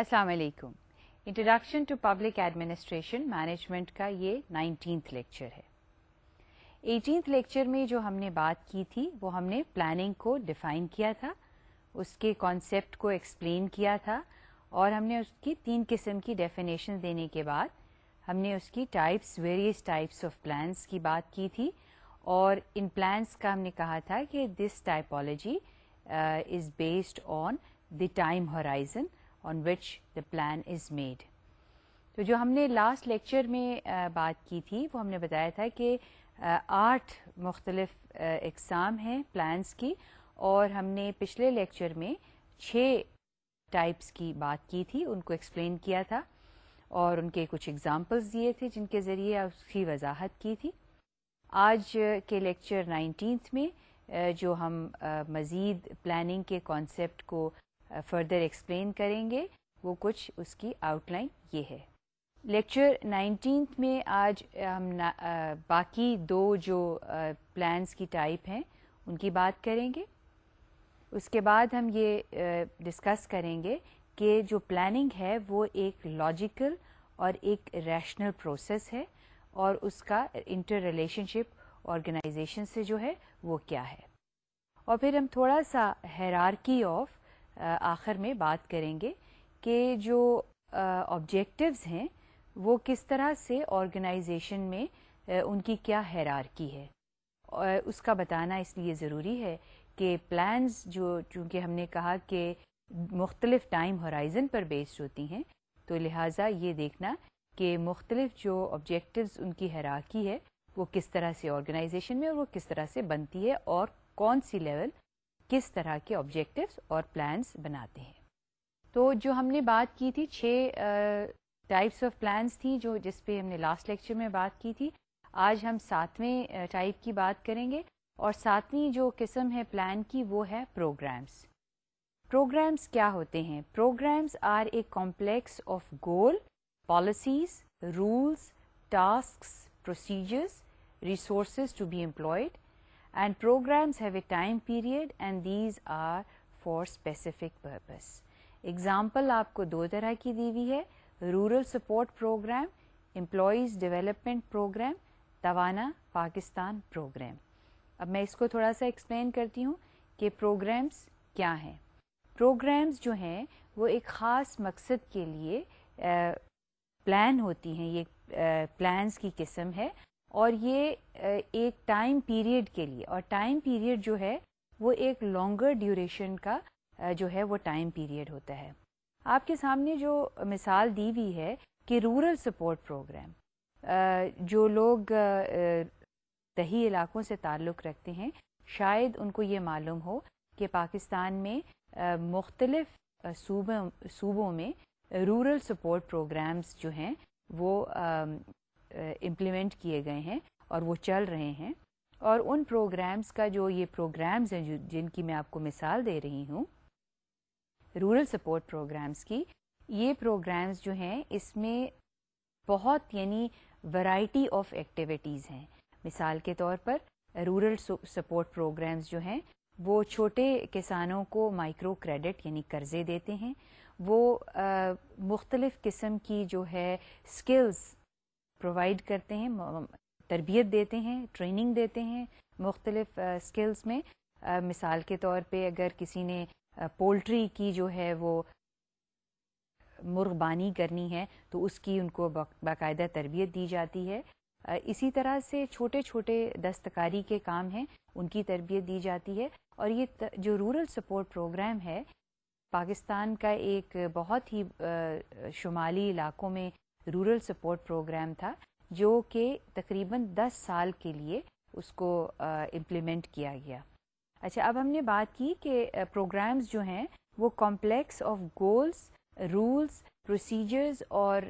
अस्सलाम वालेकुम introduction to public administration management का ये नाइनटीन लेक्चर है एटीनथ लेक्चर में जो हमने बात की थी वो हमने प्लानिंग को डिफाइन किया था उसके कॉन्सेप्ट को एक्सप्लेन किया था और हमने उसकी तीन किस्म की डेफिनेशन देने के बाद हमने उसकी types various types of plans की बात की थी और इन प्लान्स का हमने कहा था कि this typology is based on the time horizon on which the plan is made तो जो हमने लास्ट लेक्चर में बात की थी वो हमने बताया था कि आठ मुख्तलफ इकसाम हैं प्लान्स की और हमने पिछले लेक्चर में छः टाइप्स की बात की थी उनको एक्सप्लेन किया था और उनके कुछ एग्जाम्पल्स दिए थे जिनके ज़रिए उसकी वजाहत की थी आज के लेक्चर नाइनटीन्थ में जो हम मज़ीद प्लानिंग के कॉन्सेप्ट को फर्दर एक्सप्लेन करेंगे वो कुछ उसकी आउटलाइन ये है लेक्चर नाइनटीन में आज हम आ, बाकी दो जो प्लान्स की टाइप हैं उनकी बात करेंगे उसके बाद हम ये आ, डिस्कस करेंगे कि जो प्लानिंग है वो एक लॉजिकल और एक रैशनल प्रोसेस है और उसका इंटर रिलेशनशिप ऑर्गेनाइजेशन से जो है वो क्या है और फिर हम थोड़ा सा हैरारकी ऑफ आखिर में बात करेंगे कि जो ऑब्जेक्टिव्स हैं वो किस तरह से ऑर्गेनाइजेशन में उनकी क्या हैरार की है और उसका बताना इसलिए ज़रूरी है कि प्लान जो चूँकि हमने कहा कि मुख्तलिफ टाइम होराइजन पर बेस्ड होती हैं तो लिहाजा ये देखना कि मुख्तलिफ जो ऑब्जेक्टिव्स उनकी की है वो किस तरह से ऑर्गेनाइजेशन में और वो किस तरह से बनती है और कौन सी लेवल किस तरह के ऑब्जेक्टिव्स और प्लान्स बनाते हैं तो जो हमने बात की थी छः टाइप्स ऑफ प्लान्स थी जो जिस पे हमने लास्ट लेक्चर में बात की थी आज हम सातवें टाइप की बात करेंगे और सातवीं जो किस्म है प्लान की वो है प्रोग्राम्स प्रोग्राम्स क्या होते हैं programs are a complex of goal policies rules task procedures resource to be employed and programs have a time period and these are for specific purpose. Example आपको दो तरह की दी हुई है rural support program employees development program Tawana Pakistan program अब मैं इसको थोड़ा सा एक्सप्लेन करती हूँ कि प्रोग्राम्स क्या हैं प्रोग्राम्स जो हैं वो एक ख़ास मकसद के लिए प्लान होती हैं ये प्लान्स की किस्म है और ये एक टाइम पीरियड के लिए और टाइम पीरियड जो है वो एक लॉन्गर ड्यूरेशन का जो है वो टाइम पीरियड होता है आपके सामने जो मिसाल दी हुई है कि रूरल सपोर्ट प्रोग्राम जो लोग दही इलाकों से ताल्लुक़ रखते हैं शायद उनको ये मालूम हो कि पाकिस्तान में मुख्तलफ सूबों सूबों में रूरल सपोर्ट प्रोग्राम्स जो हैं वो इम्प्लीमेंट किए गए हैं और वो चल रहे हैं और उन प्रोग्राम्स का जो ये प्रोग्राम्स हैं जिनकी मैं आपको मिसाल दे रही हूँ रूरल सपोर्ट प्रोग्राम्स की ये प्रोग्राम्स जो हैं इसमें बहुत यानी वैरायटी ऑफ एक्टिविटीज़ हैं मिसाल के तौर पर रूरल सपोर्ट प्रोग्राम्स जो हैं वो छोटे किसानों को माइक्रो क्रेडिट यानी कर्ज़े देते हैं वो मुख्तलिफ़ किस्म की जो है स्किल्स प्रोवाइड करते हैं तरबियत देते हैं ट्रेनिंग देते हैं मुख्तलिफ स्किल्स में मिसाल के तौर पे अगर किसी ने पोल्ट्री की जो है वो मुर्गबानी करनी है तो उसकी उनको बाकायदा तरबियत दी जाती है इसी तरह से छोटे छोटे दस्तकारी के काम हैं उनकी तरबियत दी जाती है और ये जो रूरल सपोर्ट प्रोग्राम है पाकिस्तान का एक बहुत ही शुमाली इलाकों में रूरल सपोर्ट प्रोग्राम था जो कि तकरीबन 10 साल के लिए उसको इम्प्लीमेंट किया गया अच्छा अब हमने बात की कि प्रोग्राम्स जो हैं वो complex of goals rules procedures और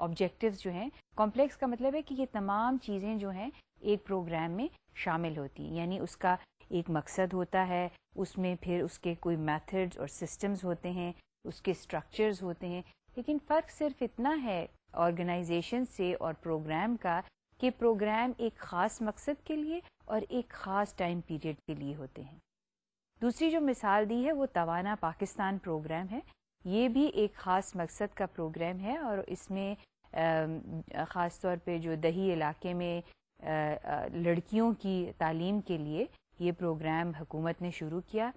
ऑब्जेक्टिव जो हैं कॉम्प्लेक्स का मतलब है कि ये तमाम चीज़ें जो हैं एक प्रोग्राम में शामिल होती हैं यानी उसका एक मकसद होता है उसमें फिर उसके कोई मेथड्स और सिस्टम्स होते हैं उसके स्ट्रक्चर्स होते हैं लेकिन फ़र्क सिर्फ इतना है ऑर्गेनाइजेशन से और प्रोग्राम का कि प्रोग्राम एक ख़ास मकसद के लिए और एक ख़ास टाइम पीरियड के लिए होते हैं दूसरी जो मिसाल दी है वो तवाना पाकिस्तान प्रोग्राम है ये भी एक ख़ास मकसद का प्रोग्राम है और इसमें ख़ास तौर पर जो दही इलाके में लड़कियों की तालीम के लिए ये प्रोग्राम हुकूमत ने शुरू किया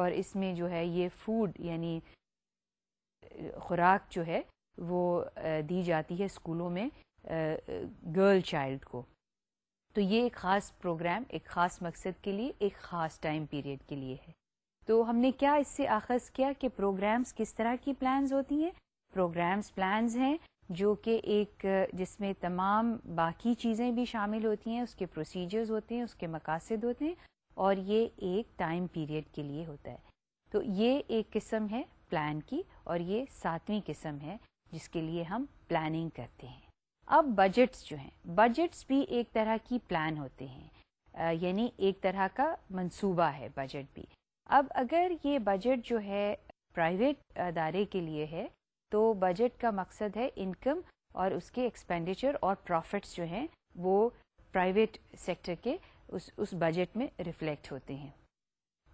और इसमें जो है ये फूड यानी खुराक जो है वो दी जाती है स्कूलों में गर्ल चाइल्ड को तो ये एक ख़ास प्रोग्राम एक ख़ास मकसद के लिए एक ख़ास टाइम पीरियड के लिए है तो हमने क्या इससे आखज़ किया कि प्रोग्राम्स किस तरह की प्लान्स होती हैं प्रोग्राम्स प्लान्स हैं जो कि एक जिसमें तमाम बाकी चीज़ें भी शामिल होती हैं उसके प्रोसीजर्स होते हैं उसके मकासद होते हैं और ये एक टाइम पीरियड के लिए होता है तो ये एक किस्म है प्लान की और ये सातवीं किस्म है जिसके लिए हम प्लानिंग करते हैं अब बजट्स जो हैं बजट्स भी एक तरह की प्लान होते हैं यानी एक तरह का मंसूबा है बजट भी अब अगर ये बजट जो है प्राइवेट अदारे के लिए है तो बजट का मकसद है इनकम और उसके एक्सपेंडिचर और प्रॉफिट्स जो हैं वो प्राइवेट सेक्टर के उस उस बजट में रिफ्लेक्ट होते हैं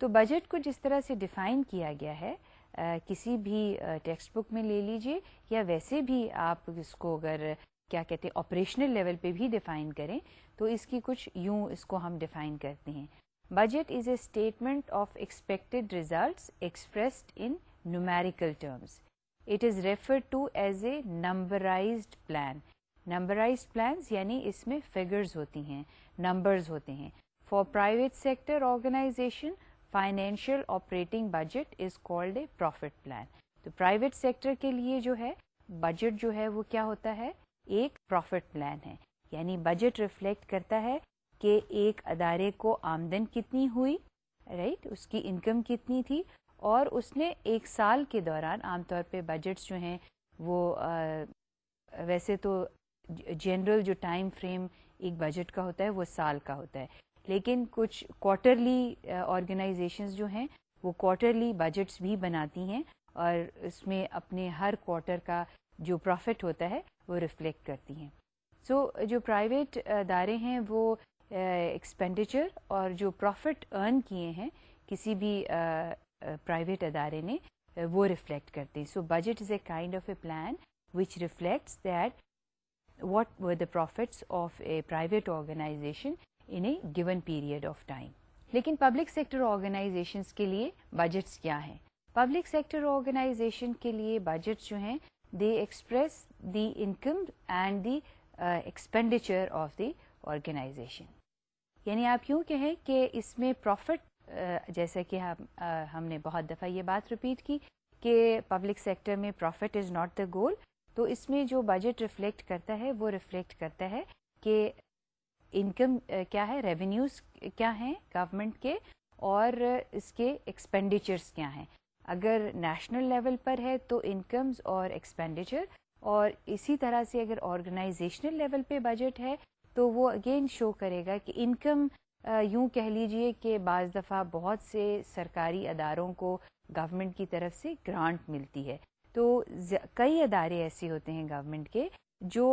तो बजट को जिस तरह से डिफाइन किया गया है किसी भी टेक्स्ट बुक में ले लीजिए या वैसे भी आप इसको अगर क्या कहते हैं ऑपरेशनल लेवल पे भी डिफाइन करें तो इसकी कुछ यूं इसको हम डिफाइन करते हैं budget is a statement of expected result expressed in numerical terms it is refer to as a numberised plan numberised plan यानी इसमें फिगर्स होती हैं नंबर्स होते हैं for private sector organisation financial operating budget is called a profit plan तो private sector के लिए जो है बजट जो है वो क्या होता है एक प्रॉफिट प्लान है यानी बजट रिफ्लेक्ट करता है कि एक अदारे को आमदन कितनी हुई राइट right? उसकी इनकम कितनी थी और उसने एक साल के दौरान आमतौर पे बजट्स जो हैं वो आ, वैसे तो जनरल जो टाइम फ्रेम एक बजट का होता है वो साल का होता है लेकिन कुछ क्वार्टरली ऑर्गेनाइजेशन uh, जो हैं वो क्वार्टरली बजट्स भी बनाती हैं और उसमें अपने हर क्वार्टर का जो प्रॉफिट होता है वो रिफ्लेक्ट करती हैं सो so, जो प्राइवेट अदारे uh, हैं वो एक्सपेंडिचर uh, और जो प्रॉफिट अर्न किए हैं किसी भी प्राइवेट अदारे ने वो रिफ्लेक्ट करते हैं so budget is a kind of a plan which reflects that whatever the profits of a private organisation in a given period of time लेकिन पब्लिक सेक्टर ऑर्गेनाइजेशन के लिए बजट्स क्या हैं public sector organisation के लिए budget जो हैं they express the income and the expenditure of the organisation यानी आप यूँ कहें कि इसमें प्रॉफिट uh, जैसे कि हम uh, हमने बहुत दफ़ा ये बात रिपीट की कि पब्लिक सेक्टर में profit is not the goal तो इसमें जो बजट रिफ्लेक्ट करता है वो रिफ्लेक्ट करता है कि इनकम क्या है रेवेन्यूज क्या हैं गवर्नमेंट के और इसके एक्सपेंडिचर्स क्या हैं अगर नेशनल लेवल पर है तो इनकम्स और एक्सपेंडिचर और इसी तरह से अगर ऑर्गेनाइजेशनल लेवल पे बजट है तो वो अगेन शो करेगा कि इनकम यूं कह लीजिए कि बज़ दफ़ा बहुत से सरकारी अदारों को गवर्नमेंट की तरफ से ग्रांट मिलती है तो कई अदारे ऐसे होते हैं गवर्नमेंट के जो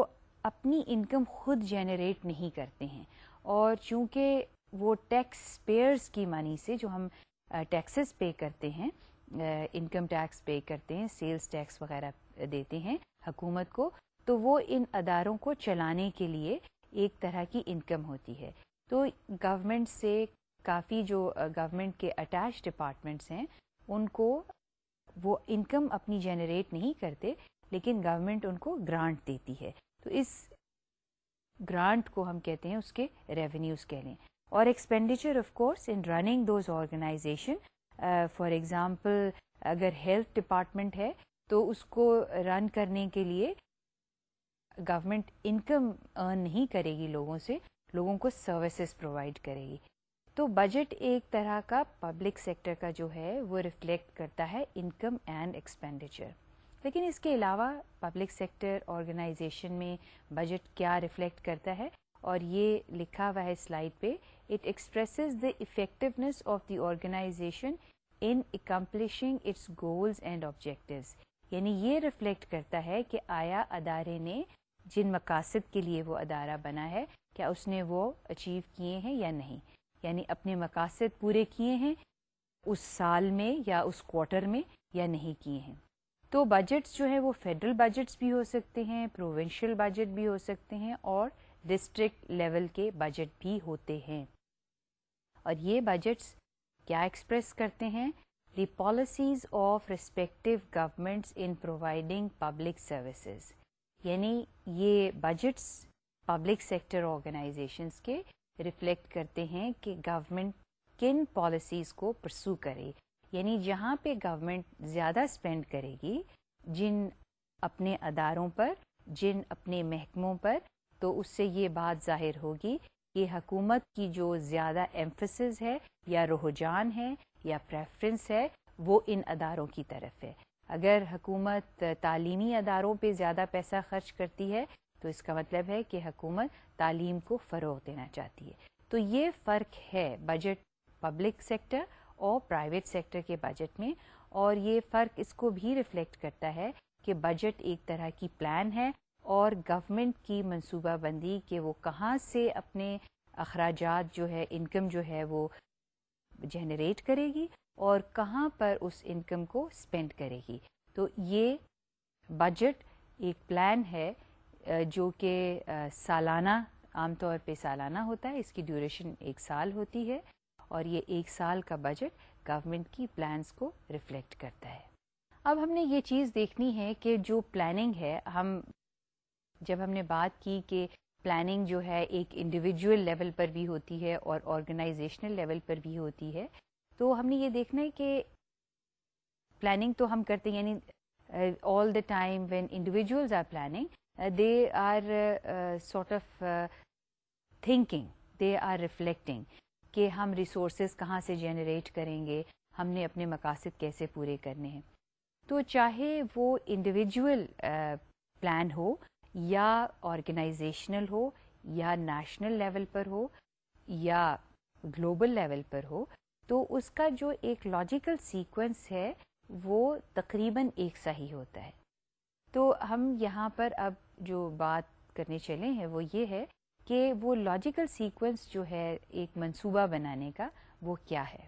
अपनी इनकम खुद जनरेट नहीं करते हैं और चूंकि वो टैक्स पेयर्स की मनी से जो हम टैक्सेस पे करते हैं इनकम टैक्स पे करते हैं सेल्स टैक्स वगैरह देते हैं हकूमत को तो वो इन अदारों को चलाने के लिए एक तरह की इनकम होती है तो गवर्नमेंट से काफ़ी जो गवर्नमेंट के अटैच डिपार्टमेंट्स हैं उनको वो इनकम अपनी जनरेट नहीं करते लेकिन गवर्नमेंट उनको ग्रांट देती है तो इस ग्रांट को हम कहते हैं उसके रेवेन्यूज कह लें और expenditure of course in running those organisation for example अगर हेल्थ डिपार्टमेंट है तो उसको रन करने के लिए गवर्नमेंट इनकम अर्न नहीं करेगी लोगों से लोगों को सर्विसेज प्रोवाइड करेगी तो बजट एक तरह का पब्लिक सेक्टर का जो है वो रिफ्लेक्ट करता है इनकम एंड एक्सपेंडिचर लेकिन इसके अलावा पब्लिक सेक्टर ऑर्गेनाइजेशन में बजट क्या रिफ्लेक्ट करता है और ये लिखा हुआ है स्लाइड पे it express the effectiveness of the organisation in accomplishing its goals and objectives यानी ये रिफ्लेक्ट करता है कि आया अदारे ने जिन मकासद के लिए वो अदारा बना है क्या उसने वो अचीव किए हैं या नहीं यानी अपने मकासद पूरे किए हैं उस साल में या उस क्वार्टर में या नहीं किए हैं तो बजट्स जो है वो फेडरल बजट्स भी हो सकते हैं प्रोविंशियल बजट भी हो सकते हैं और डिस्ट्रिक्ट लेवल के बजट भी होते हैं और ये बजट्स क्या एक्सप्रेस करते हैं the policies of respective governments in providing public services यानी ये बजट्स पब्लिक सेक्टर ऑर्गेनाइजेशंस के रिफ्लेक्ट करते हैं कि गवर्नमेंट किन पॉलिसीज को प्रसू करे यानी जहाँ पे गवर्नमेंट ज़्यादा स्पेंड करेगी जिन अपने अदारों पर जिन अपने महकमों पर तो उससे ये बात जाहिर होगी कि हकूमत की जो ज़्यादा एम्फसिस है या रुझान है या प्रेफरेंस है वो इन अदारों की तरफ है अगर हकूमत तालीमी अदारों पे ज़्यादा पैसा खर्च करती है तो इसका मतलब है कि हकूमत तालीम को फ़रोग देना चाहती है तो ये फ़र्क है बजट पब्लिक सेक्टर और प्राइवेट सेक्टर के बजट में और ये फ़र्क इसको भी रिफ्लेक्ट करता है कि बजट एक तरह की प्लान है और गवर्नमेंट की मनसूबाबंदी के वो कहाँ से अपने अखराज जो है इनकम जो है वो जनरेट करेगी और कहाँ पर उस इनकम को स्पेंड करेगी तो ये बजट एक प्लान है जो कि सालाना आमतौर पे सालाना होता है इसकी ड्यूरेशन एक साल होती है और ये एक साल का बजट गवर्नमेंट की प्लान्स को रिफ्लेक्ट करता है अब हमने ये चीज़ देखनी है कि जो प्लानिंग है हम जब हमने बात की कि प्लानिंग जो है एक इंडिविजुअल लेवल पर भी होती है और ऑर्गेनाइजेशनल लेवल पर भी होती है तो हमने ये देखना है कि प्लानिंग तो हम करते हैं यानी all the time when individuals are planning they are sort of thinking they are reflecting कि हम रिसोर्स कहाँ से जनरेट करेंगे हमने अपने मकासद कैसे पूरे करने हैं तो चाहे वो इंडिविजुअल प्लान हो या ऑर्गेनाइजेशनल हो या नेशनल लेवल पर हो या ग्लोबल लेवल पर हो तो उसका जो एक लॉजिकल सीक्वेंस है वो तकरीबन एक सा ही होता है तो हम यहाँ पर अब जो बात करने चले हैं वो ये है कि वो लॉजिकल सीक्वेंस जो है एक मंसूबा बनाने का वो क्या है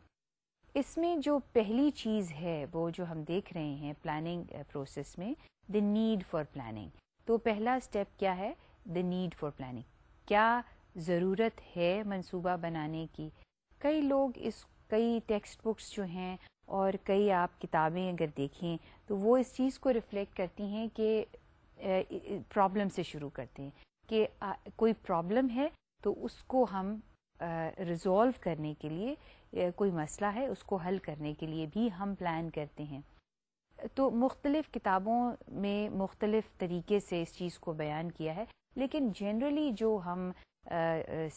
इसमें जो पहली चीज़ है वो जो हम देख रहे हैं प्लानिंग प्रोसेस uh, में द नीड फॉर प्लानिंग तो पहला स्टेप क्या है द नीड फॉर प्लानिंग क्या ज़रूरत है मंसूबा बनाने की कई लोग इस कई टेक्स्ट बुक्स जो हैं और कई आप किताबें अगर देखें तो वो इस चीज़ को रिफ्लेक्ट करती हैं कि प्रॉब्लम uh, से शुरू करते हैं कि कोई प्रॉब्लम है तो उसको हम रिजॉल्व करने के लिए कोई मसला है उसको हल करने के लिए भी हम प्लान करते हैं तो मुख्तलिफ़ किताबों में मुख्तलिफ़ तरीके से इस चीज़ को बयान किया है लेकिन जनरली जो हम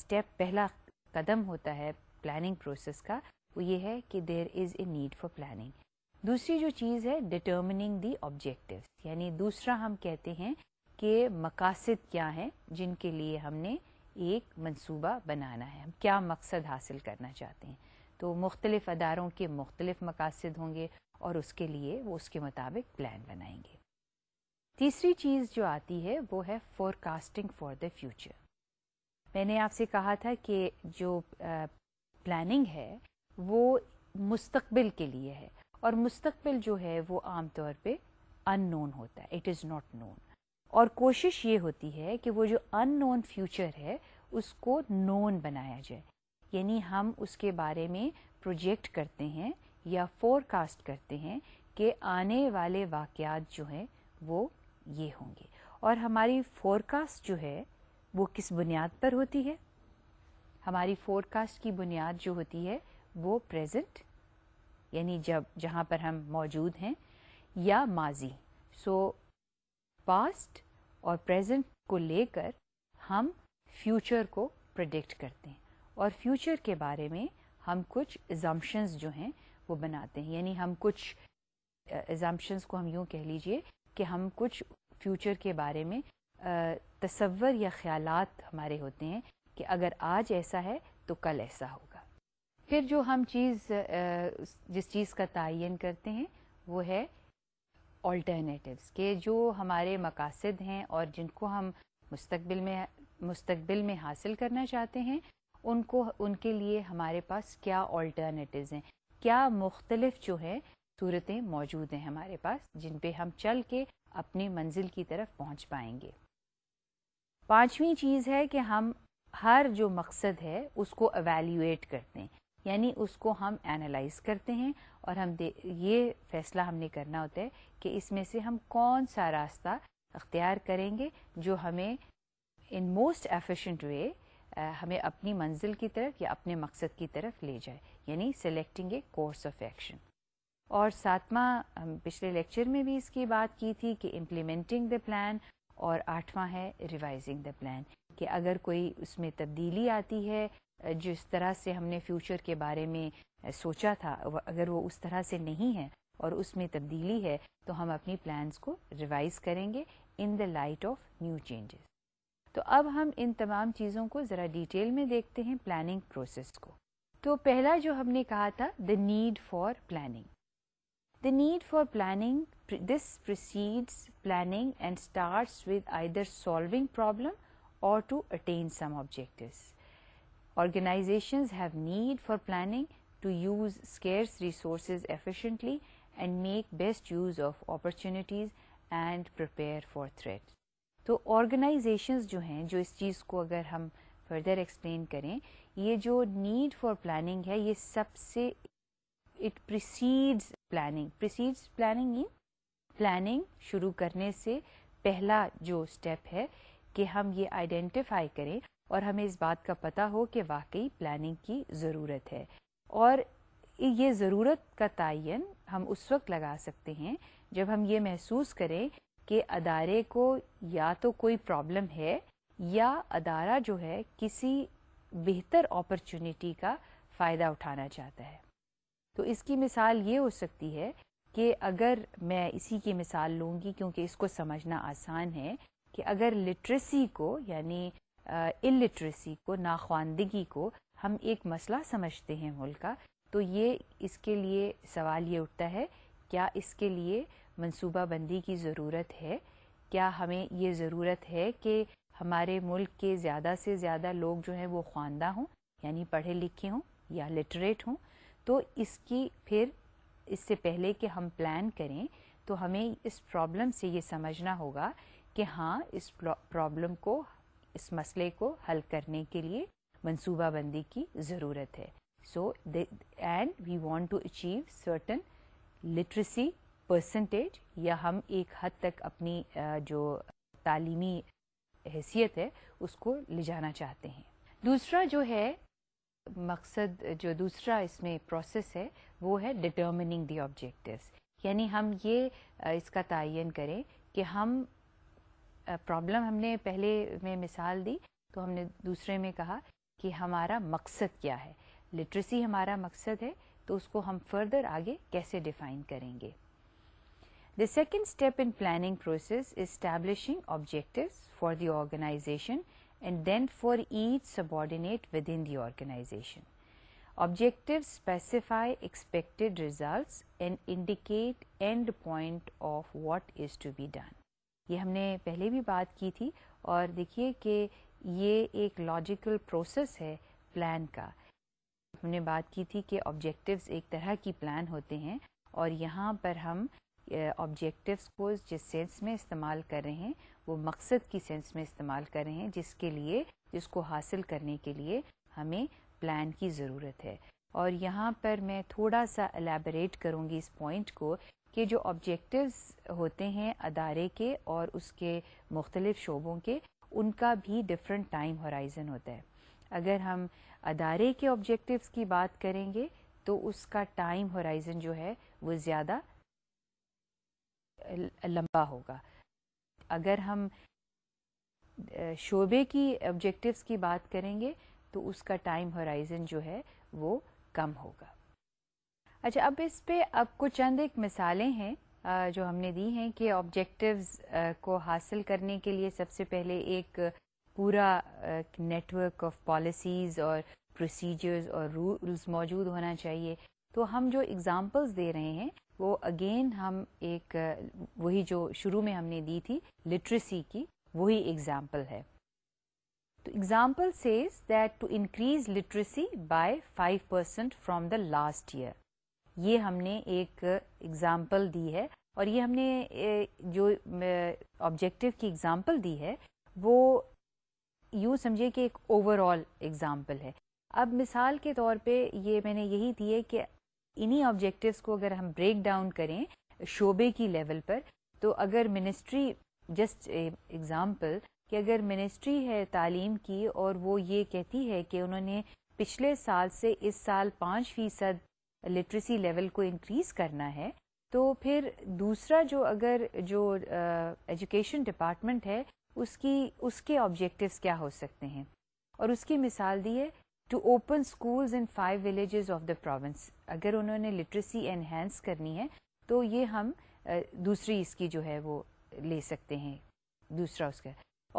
स्टेप पहला कदम होता है प्लानिंग प्रोसेस का वो ये है कि there is a need for planning दूसरी जो चीज़ है डिटर्मिनिंग दी ऑब्जेक्टिव्स यानी दूसरा हम कहते हैं के मकासद क्या हैं जिनके लिए हमने एक मंसूबा बनाना है हम क्या मकसद हासिल करना चाहते हैं तो मुख्तलिफ अदारों के मुख्तलिफ मकासद होंगे और उसके लिए वो उसके मुताबिक प्लान बनाएंगे तीसरी चीज़ जो आती है वो है फोरकास्टिंग फॉर द फ्यूचर मैंने आपसे कहा था कि जो प्लानिंग है वो मुस्तबिल के लिए है और मुस्तबिल जो है वो आमतौर तौर पे अननोन होता है इट इज़ नॉट नोन और कोशिश ये होती है कि वो जो अननोन फ्यूचर है उसको नोन बनाया जाए यानी हम उसके बारे में प्रोजेक्ट करते हैं या फोरकास्ट करते हैं कि आने वाले वाक़ात जो हैं वो ये होंगे और हमारी फोरकास्ट जो है वो किस बुनियाद पर होती है हमारी फोरकास्ट की बुनियाद जो होती है वो प्रेजेंट यानी जब जहाँ पर हम मौजूद हैं या माजी सो पास्ट और प्रेजेंट को लेकर हम फ्यूचर को प्रडिक्ट करते हैं और फ्यूचर के बारे में हम कुछ एजम्पन्स जो हैं वो बनाते हैं यानी हम कुछ एजम्पन्स को हम यूँ कह लीजिए कि हम कुछ फ्यूचर के बारे में तस्वर या ख्याल हमारे होते हैं कि अगर आज ऐसा है तो कल ऐसा होगा फिर जो हम चीज़ जिस चीज़ का तयन करते हैं वो है ऑल्टरनेटिवस के जो हमारे मकासद हैं और जिनको हम मुस्तबिल में मुस्तबिल में हासिल करना चाहते हैं उनको उनके लिए हमारे पास क्या ऑल्टरनेटिवस हैं क्या मुख्तलफ जो है सूरतें मौजूद हैं हमारे पास जिन पर हम चल के अपनी मंजिल की तरफ पहुँच पाएंगे पांचवी चीज़ है कि हम हर जो मकसद है उसको एवेल्यूएट करते हैं यानी उसको हम एनालाइज करते हैं और हम दे ये फैसला हमने करना होता है कि इसमें से हम कौन सा रास्ता अख्तियार करेंगे जो हमें इन मोस्ट एफिशेंट वे हमें अपनी मंजिल की तरफ या अपने मकसद की तरफ ले जाए यानी selecting a course of action और सातवां हम पिछले लेक्चर में भी इसकी बात की थी कि इम्प्लीमेंटिंग द प्लान और आठवां है रिवाइजिंग द प्लान कि अगर कोई उसमें तब्दीली आती है जिस तरह से हमने फ्यूचर के बारे में सोचा था अगर वो उस तरह से नहीं है और उसमें तब्दीली है तो हम अपनी प्लान्स को रिवाइज करेंगे in the light of new changes तो अब हम इन तमाम चीज़ों को ज़रा डिटेल में देखते हैं प्लानिंग प्रोसेस को तो पहला जो हमने कहा था the need for planning the need for planning this proceeds planning and start with either solving problem और to attain some objective organizations have need for planning to use scarce resources efficiently and make best use of opportunities and prepare for threats. So organizations جو ہیں جو اس چیز کو اگر further explain کریں need for planning ہے یہ سب سے it precedes planning precedes planning یہ planning شروع کرنے سے پہلا جو step ہے کہ ہم یہ identify کریں और हमें इस बात का पता हो कि वाकई प्लानिंग की ज़रूरत है और ये ज़रूरत का तयन हम उस वक्त लगा सकते हैं जब हम ये महसूस करें कि अदारे को या तो कोई प्रॉब्लम है या अदारा जो है किसी बेहतर अपॉर्चुनिटी का फ़ायदा उठाना चाहता है तो इसकी मिसाल ये हो सकती है कि अगर मैं इसी की मिसाल लूँगी क्योंकि इसको समझना आसान है कि अगर लिटरेसी को यानी इलिटरेसी को नाख्वानदगी को हम एक मसला समझते हैं मुल्क का तो ये इसके लिए सवाल ये उठता है क्या इसके लिए मनसूबा बंदी की ज़रूरत है क्या हमें ये ज़रूरत है कि हमारे मुल्क के ज़्यादा से ज़्यादा लोग जो हैं वो ख्वानदा हों यानी पढ़े लिखे हों या लिटरेट हों तो इसकी फिर इससे पहले कि हम प्लान करें तो हमें इस प्रॉब्लम से ये समझना होगा कि हाँ इस प्रॉब्लम को इस मसले को हल करने के लिए बंदी की ज़रूरत है so and we want to achieve certain literacy percentage या हम एक हद तक अपनी जो तालीमी हैसियत है उसको ले जाना चाहते हैं दूसरा जो है मकसद जो दूसरा इसमें प्रोसेस है वो है डिटर्मिनिंग दी ऑब्जेक्टिव्स यानी हम ये इसका तयन करें कि हम प्रॉब्लम हमने पहले में मिसाल दी तो हमने दूसरे में कहा कि हमारा मकसद क्या है लिटरेसी हमारा मकसद है तो उसको हम फर्दर आगे कैसे डिफाइन करेंगे The second step in planning process is establishing objectives for the organization and then for each subordinate within the organization. Objectives specify expected results and indicate end point of what is to be done. ये हमने पहले भी बात की थी और देखिए कि ये एक लॉजिकल प्रोसेस है प्लान का हमने बात की थी कि ऑब्जेक्टिव्स एक तरह की प्लान होते हैं और यहाँ पर हम ऑब्जेक्टिव्स को जिस सेंस में इस्तेमाल कर रहे हैं वो मकसद की सेंस में इस्तेमाल कर रहे हैं जिसके लिए जिसको हासिल करने के लिए हमें प्लान की ज़रूरत है और यहाँ पर मैं थोड़ा सा एलेबरेट करूँगी इस पॉइंट को कि जो ऑब्जेक्टिव्स होते हैं अदारे के और उसके मुख्तलिफ शोबों के उनका भी डिफरेंट टाइम हॉराइजन होता है अगर हम अदारे के ऑब्जेक्टिव्स की बात करेंगे तो उसका टाइम होराइज़न जो है वो ज़्यादा लंबा होगा अगर हम शोबे की ऑब्जेक्टिव्स की बात करेंगे तो उसका टाइम होराइज़न जो है वो कम होगा अच्छा अब इस पे आपको चंद एक मिसालें हैं जो हमने दी हैं कि ऑब्जेक्टिव्स को हासिल करने के लिए सबसे पहले एक पूरा नेटवर्क ऑफ पॉलिसीज़ और प्रोसीजर्स और रूल्स मौजूद होना चाहिए तो हम जो एग्जाम्पल्स दे रहे हैं वो अगेन हम एक वही जो शुरू में हमने दी थी लिटरेसी की वही एग्जाम्पल है तो example says that to increase literacy by percent from the last year ये हमने एक एग्जाम्पल दी है और ये हमने जो ऑब्जेक्टिव की एग्जाम्पल दी है वो यूँ समझिए कि एक ओवरऑल एग्जाम्पल है अब मिसाल के तौर पे ये मैंने यही दी है कि इन्हीं ऑब्जेक्टिव्स को अगर हम ब्रेक डाउन करें शोबे की लेवल पर तो अगर मिनिस्ट्री जस्ट एग्ज़ाम्पल कि अगर मिनिस्ट्री है तालीम की और वो ये कहती है कि उन्होंने पिछले साल से इस साल पाँच फीसद लिटरेसी लेवल को इंक्रीज़ करना है तो फिर दूसरा जो अगर जो एजुकेशन uh, डिपार्टमेंट है उसकी उसके ऑब्जेक्टिव्स क्या हो सकते हैं और उसकी मिसाल दी है to open schools in five villages of the province अगर उन्होंने लिटरेसी एनहेंस करनी है तो ये हम uh, दूसरी इसकी जो है वो ले सकते हैं दूसरा उसका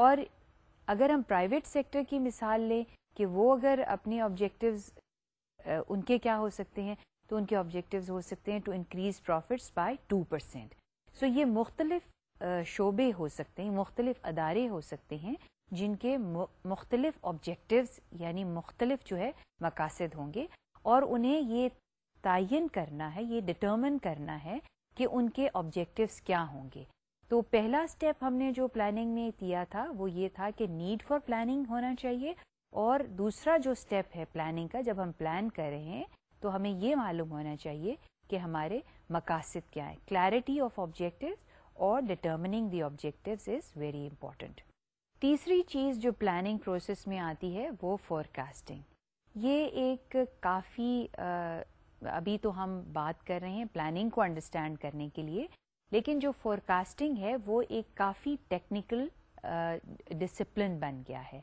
और अगर हम प्राइवेट सेक्टर की मिसाल लें कि वो अगर अपने ऑब्जेक्टिव्स उनके क्या हो सकते हैं तो उनके ऑब्जेक्टिव हो सकते हैं to increase profits by two percent so ये मुख्तलिफ शोबे हो सकते हैं मुख्तलिफ अदारे हो सकते हैं जिनके मुख्तलिफ ऑब्जेक्टिव्स यानी मुख्तलिफ जो है मकासद होंगे और उन्हें ये तयन करना है ये डिटर्मन करना है कि उनके ऑब्जेक्टिव्स क्या होंगे तो पहला स्टेप हमने जो प्लानिंग में किया था वो ये था कि नीड फॉर प्लानिंग होना चाहिए और दूसरा जो स्टेप है प्लानिंग का जब हम प्लान कर रहे हैं तो हमें ये मालूम होना चाहिए कि हमारे मकासद क्या है क्लैरिटी ऑफ ऑब्जेक्टिव और determining the objective is very important तीसरी चीज़ जो प्लानिंग प्रोसेस में आती है वो फोरकास्टिंग ये एक काफ़ी अभी तो हम बात कर रहे हैं प्लानिंग को अंडरस्टैंड करने के लिए लेकिन जो फोरकास्टिंग है वो एक काफ़ी टेक्निकल डिसिप्लिन बन गया है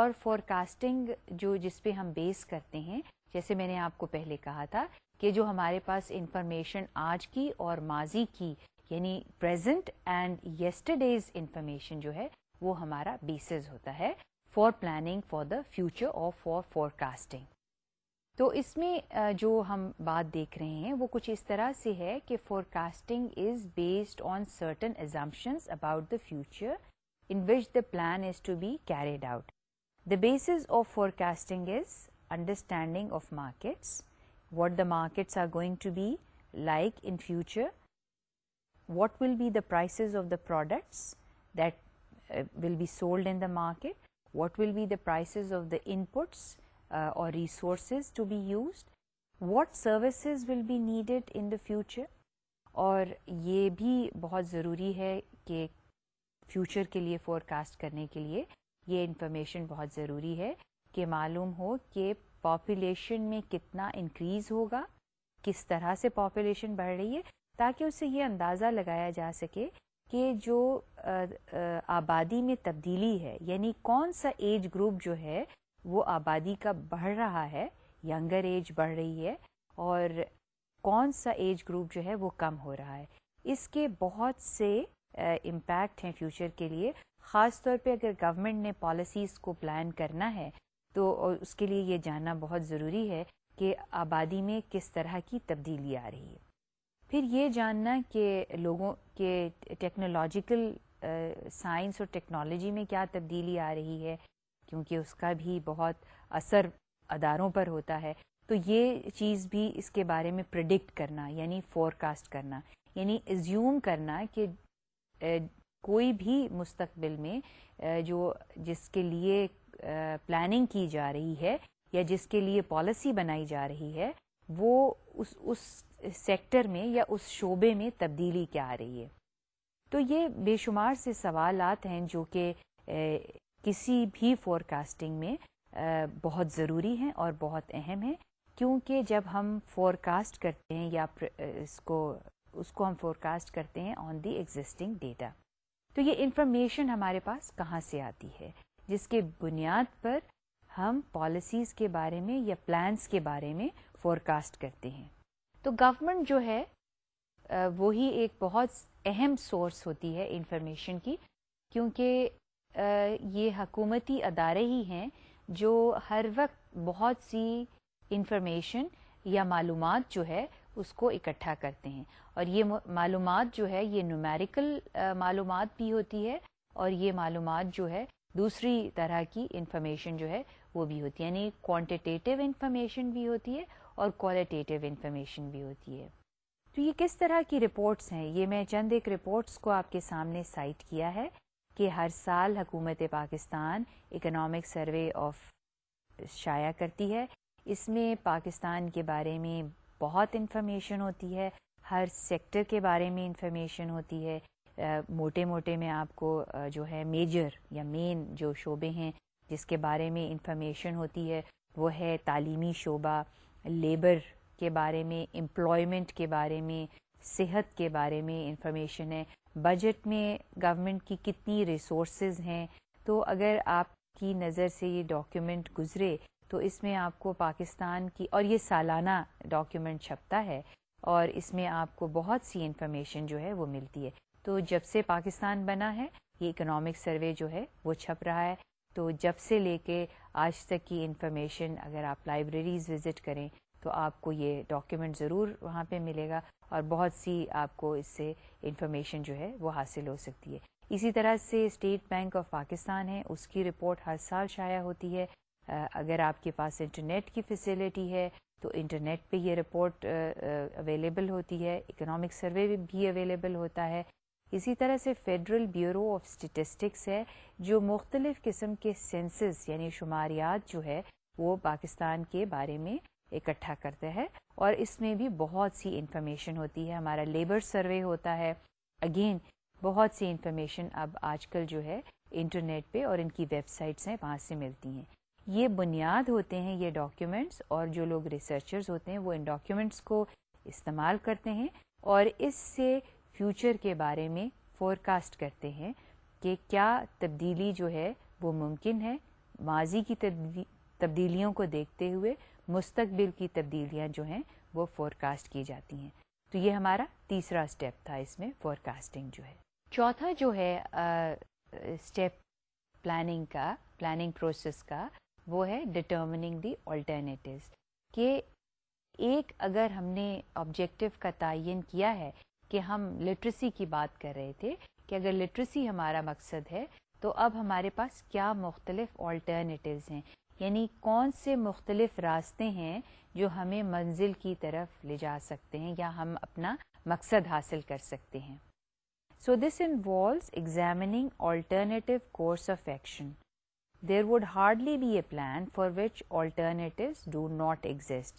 और फोरकास्टिंग जो जिसपे हम बेस करते हैं जैसे मैंने आपको पहले कहा था कि जो हमारे पास इंफॉर्मेशन आज की और माजी की यानी प्रेजेंट एंड येस्टरडेज इंफॉर्मेशन जो है वो हमारा बेसिस होता है for planning for the future और फॉर फोरकास्टिंग तो इसमें जो हम बात देख रहे हैं वो कुछ इस तरह से है कि forecasting is based on certain assumptions about the future in which the plan is to be carried out the basis of forecasting is understanding of markets, what the markets are going to be like in future, what will be the prices of the products that uh, will be sold in the market, what will be the prices of the inputs uh, or resources to be used, what services will be needed in the future Or ये भी बहुत ज़रूरी है कि future के लिए forecast करने के लिए ये इन्फॉर्मेशन बहुत ज़रूरी है कि मालूम हो कि पॉपुलेशन में कितना इंक्रीज होगा किस तरह से पॉपुलेशन बढ़ रही है ताकि उससे ये अंदाज़ा लगाया जा सके कि जो आबादी में तब्दीली है यानी कौन सा एज ग्रुप जो है वो आबादी का बढ़ रहा है यंगर एज बढ़ रही है और कौन सा एज ग्रुप जो है वो कम हो रहा है इसके बहुत से इम्पैक्ट हैं फ्यूचर के लिए ख़ास तौर पर अगर गवर्नमेंट ने पॉलिसीज़ को प्लान करना है तो उसके लिए ये जानना बहुत ज़रूरी है कि आबादी में किस तरह की तब्दीली आ रही है फिर ये जानना कि लोगों के टेक्नोलॉजिकल साइंस और टेक्नोलॉजी में क्या तब्दीली आ रही है क्योंकि उसका भी बहुत असर अदारों पर होता है तो ये चीज़ भी इसके बारे में प्रडिक्ट करना यानी फोरकास्ट करना यानी एज्यूम करना कि कोई भी मुस्तकबिल में जो जिसके लिए प्लानिंग की जा रही है या जिसके लिए पॉलिसी बनाई जा रही है वो उस उस सेक्टर में या उस शोबे में तब्दीली क्या आ रही है तो ये बेशुमार से सवालात हैं जो कि किसी भी फोरकास्टिंग में बहुत ज़रूरी हैं और बहुत अहम हैं क्योंकि जब हम फोरकास्ट करते हैं या इसको उसको हम फोरकास्ट करते हैं ऑन दी एग्जिस्टिंग डेटा तो ये इन्फॉर्मेशन हमारे पास कहाँ से आती है जिसके बुनियाद पर हम पॉलिसीज़ के बारे में या प्लान्स के बारे में फोरकास्ट करते हैं तो गवर्नमेंट जो है वो ही एक बहुत अहम सोर्स होती है इंफॉर्मेशन की क्योंकि ये हकूमती अदारे ही हैं जो हर वक्त बहुत सी इंफॉर्मेशन या मालूम जो है उसको इकट्ठा करते हैं और ये मालूम जो है ये न्यूमेरिकल मालूम भी होती है और ये मालूम जो है दूसरी तरह की इन्फॉर्मेशन जो है वो भी होती है यानी क्वांटिटेटिव इन्फॉर्मेशन भी होती है और क्वालिटेटिव इन्फॉर्मेशन भी होती है तो ये किस तरह की रिपोर्ट्स हैं ये मैं चंद एक रिपोर्ट्स को आपके सामने साइट किया है कि हर साल हकूमत पाकिस्तान इकनॉमिक सर्वे ऑफ शाया करती है इसमें पाकिस्तान के बारे में बहुत इन्फॉर्मेशन होती है हर सेक्टर के बारे में इंफॉर्मेशन होती है मोटे मोटे में आपको जो है मेजर या मेन जो शोबे हैं जिसके बारे में इंफॉर्मेशन होती है वो है तालीमी शोबा लेबर के बारे में एम्प्लॉयमेंट के बारे में सेहत के बारे में इंफॉर्मेशन है बजट में गवर्नमेंट की कितनी रिसोर्स हैं तो अगर आपकी नज़र से ये डॉक्यूमेंट गुजरे तो इसमें आपको पाकिस्तान की और ये सालाना डॉक्यूमेंट छपता है और इसमें आपको बहुत सी इन्फॉर्मेशन जो है वो मिलती है तो जब से पाकिस्तान बना है ये इकोनॉमिक सर्वे जो है वो छप रहा है तो जब से लेके आज तक की इन्फॉर्मेशन अगर आप लाइब्रेरीज विज़िट करें तो आपको ये डॉक्यूमेंट ज़रूर वहाँ पे मिलेगा और बहुत सी आपको इससे इन्फॉर्मेशन जो है वो हासिल हो सकती है इसी तरह से स्टेट बैंक ऑफ पाकिस्तान है उसकी रिपोर्ट हर साल शाया होती है अगर आपके पास इंटरनेट की फैसिलिटी है तो इंटरनेट पे ये रिपोर्ट अवेलेबल होती है इकोनॉमिक सर्वे भी अवेलेबल होता है इसी तरह से फेडरल ब्यूरो ऑफ स्टेटिस्टिक्स है जो मुख्तलिफ किस्म के सेंसस यानी शुमारियात जो है वो पाकिस्तान के बारे में इकट्ठा करते हैं और इसमें भी बहुत सी इंफॉर्मेशन होती है हमारा लेबर सर्वे होता है अगेन बहुत सी इंफॉर्मेशन अब आजकल जो है इंटरनेट पे और इनकी वेबसाइट्स हैं वहाँ से मिलती हैं ये बुनियाद होते हैं ये डॉक्यूमेंट्स और जो लोग रिसर्चर्स होते हैं वो इन डॉक्यूमेंट्स को इस्तेमाल करते हैं और इससे फ्यूचर के बारे में फोरकास्ट करते हैं कि क्या तब्दीली जो है वो मुमकिन है माजी की तब्दीलियों को देखते हुए मुस्तबिल की तब्दीलियाँ जो हैं वो फोरकास्ट की जाती हैं तो ये हमारा तीसरा स्टेप था इसमें फोरकास्टिंग जो है चौथा जो है स्टेप प्लानिंग का प्लानिंग प्रोसेस का वो है डिटर्मिनिंग दी ऑल्टरनेटिव्स कि एक अगर हमने ऑब्जेक्टिव का तयन किया है कि हम लिटरेसी की बात कर रहे थे कि अगर लिटरेसी हमारा मकसद है तो अब हमारे पास क्या मुख्तलिफ ऑल्टरनेटिव्स हैं यानी कौन से मुख्तलिफ रास्ते हैं जो हमें मंजिल की तरफ ले जा सकते हैं या हम अपना मकसद हासिल कर सकते हैं So this involves examining alternative course of action. There would hardly be a plan for which alternatives do not exist.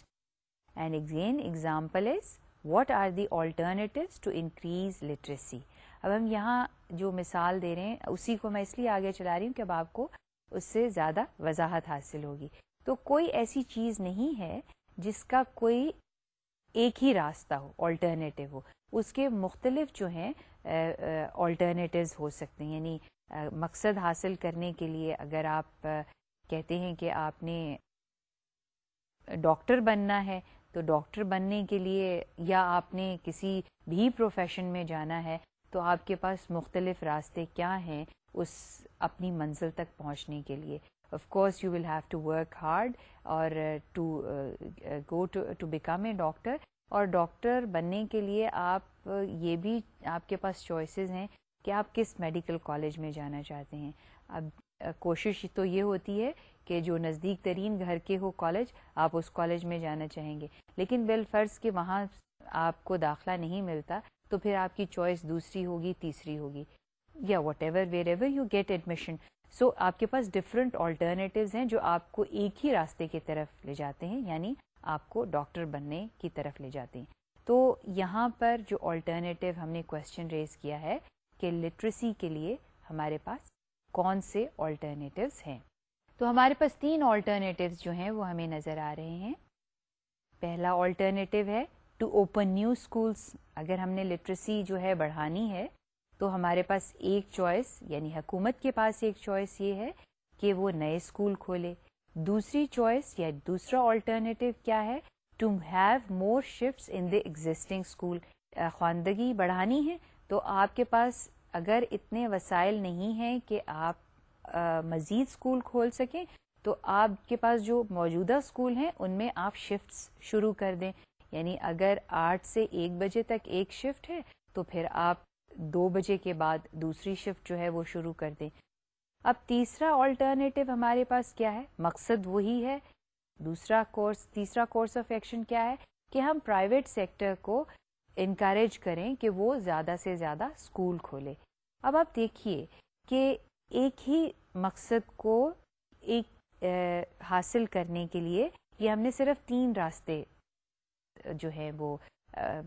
An again example is what are the alternative to increase literacy अब हम यहाँ जो मिसाल दे रहे हैं उसी को मैं इसलिए आगे चला रही हूँ कि अब आपको उससे ज़्यादा वजाहत हासिल होगी तो कोई ऐसी चीज़ नहीं है जिसका कोई एक ही रास्ता हो ऑल्टरनेटिव हो उसके मुख्तलिफ जो हैं ऑल्टरनेटिव हो सकते हैं यानी मकसद हासिल करने के लिए अगर आप कहते हैं कि आपने डॉक्टर बनना है तो डॉक्टर बनने के लिए या आपने किसी भी प्रोफेशन में जाना है तो आपके पास मुख्तलिफ रास्ते क्या हैं उस अपनी मंजिल तक पहुंचने के लिए of course you will have to work hard और to go to go to to और डॉक्टर बनने के लिए आप uh, ये भी आपके पास चॉइसेस हैं कि आप किस मेडिकल कॉलेज में जाना चाहते हैं अब uh, कोशिश तो ये होती है कि जो नज़दीक तरीन घर के हो कॉलेज आप उस कॉलेज में जाना चाहेंगे लेकिन फर्ज के वहाँ आपको दाखला नहीं मिलता तो फिर आपकी चॉइस दूसरी होगी तीसरी होगी या whatever wherever you get admission so आपके पास डिफरेंट ऑल्टरनेटिव हैं जो आपको एक ही रास्ते की तरफ ले जाते हैं यानी आपको डॉक्टर बनने की तरफ ले जाते हैं तो यहाँ पर जो ऑल्टरनेटिव हमने क्वेश्चन रेज किया है कि लिटरेसी के लिए हमारे पास कौन से ऑल्टरनेटिव्स हैं तो हमारे पास तीन ऑल्टरनेटिव जो हैं वो हमें नज़र आ रहे हैं पहला ऑल्टरनेटिव है टू ओपन न्यू स्कूल्स अगर हमने लिटरेसी जो है बढ़ानी है तो हमारे पास एक चॉइस यानी हुकूमत के पास एक चॉइस ये है कि वो नए स्कूल खोले दूसरी चॉइस या दूसरा ऑल्टरनेटिव क्या है to have more shift in the existing school ख्वानदगी बढ़ानी है तो आपके पास अगर इतने वसाइल नहीं हैं कि आप मज़ीद स्कूल खोल सकें तो आपके पास जो मौजूदा स्कूल हैं उनमें आप शिफ्ट शुरू कर दें यानी अगर आठ से एक बजे तक एक शिफ्ट है तो फिर आप दो बजे के बाद दूसरी शिफ्ट जो है वो शुरू कर दें अब तीसरा ऑल्टरनेटिव हमारे पास क्या है मकसद वही है दूसरा कोर्स तीसरा कोर्स ऑफ एक्शन क्या है कि हम प्राइवेट सेक्टर को इनक्रेज करें कि वो ज़्यादा से ज़्यादा स्कूल खोले अब आप देखिए कि एक ही मकसद को एक आ, हासिल करने के लिए ये हमने सिर्फ तीन रास्ते जो है वो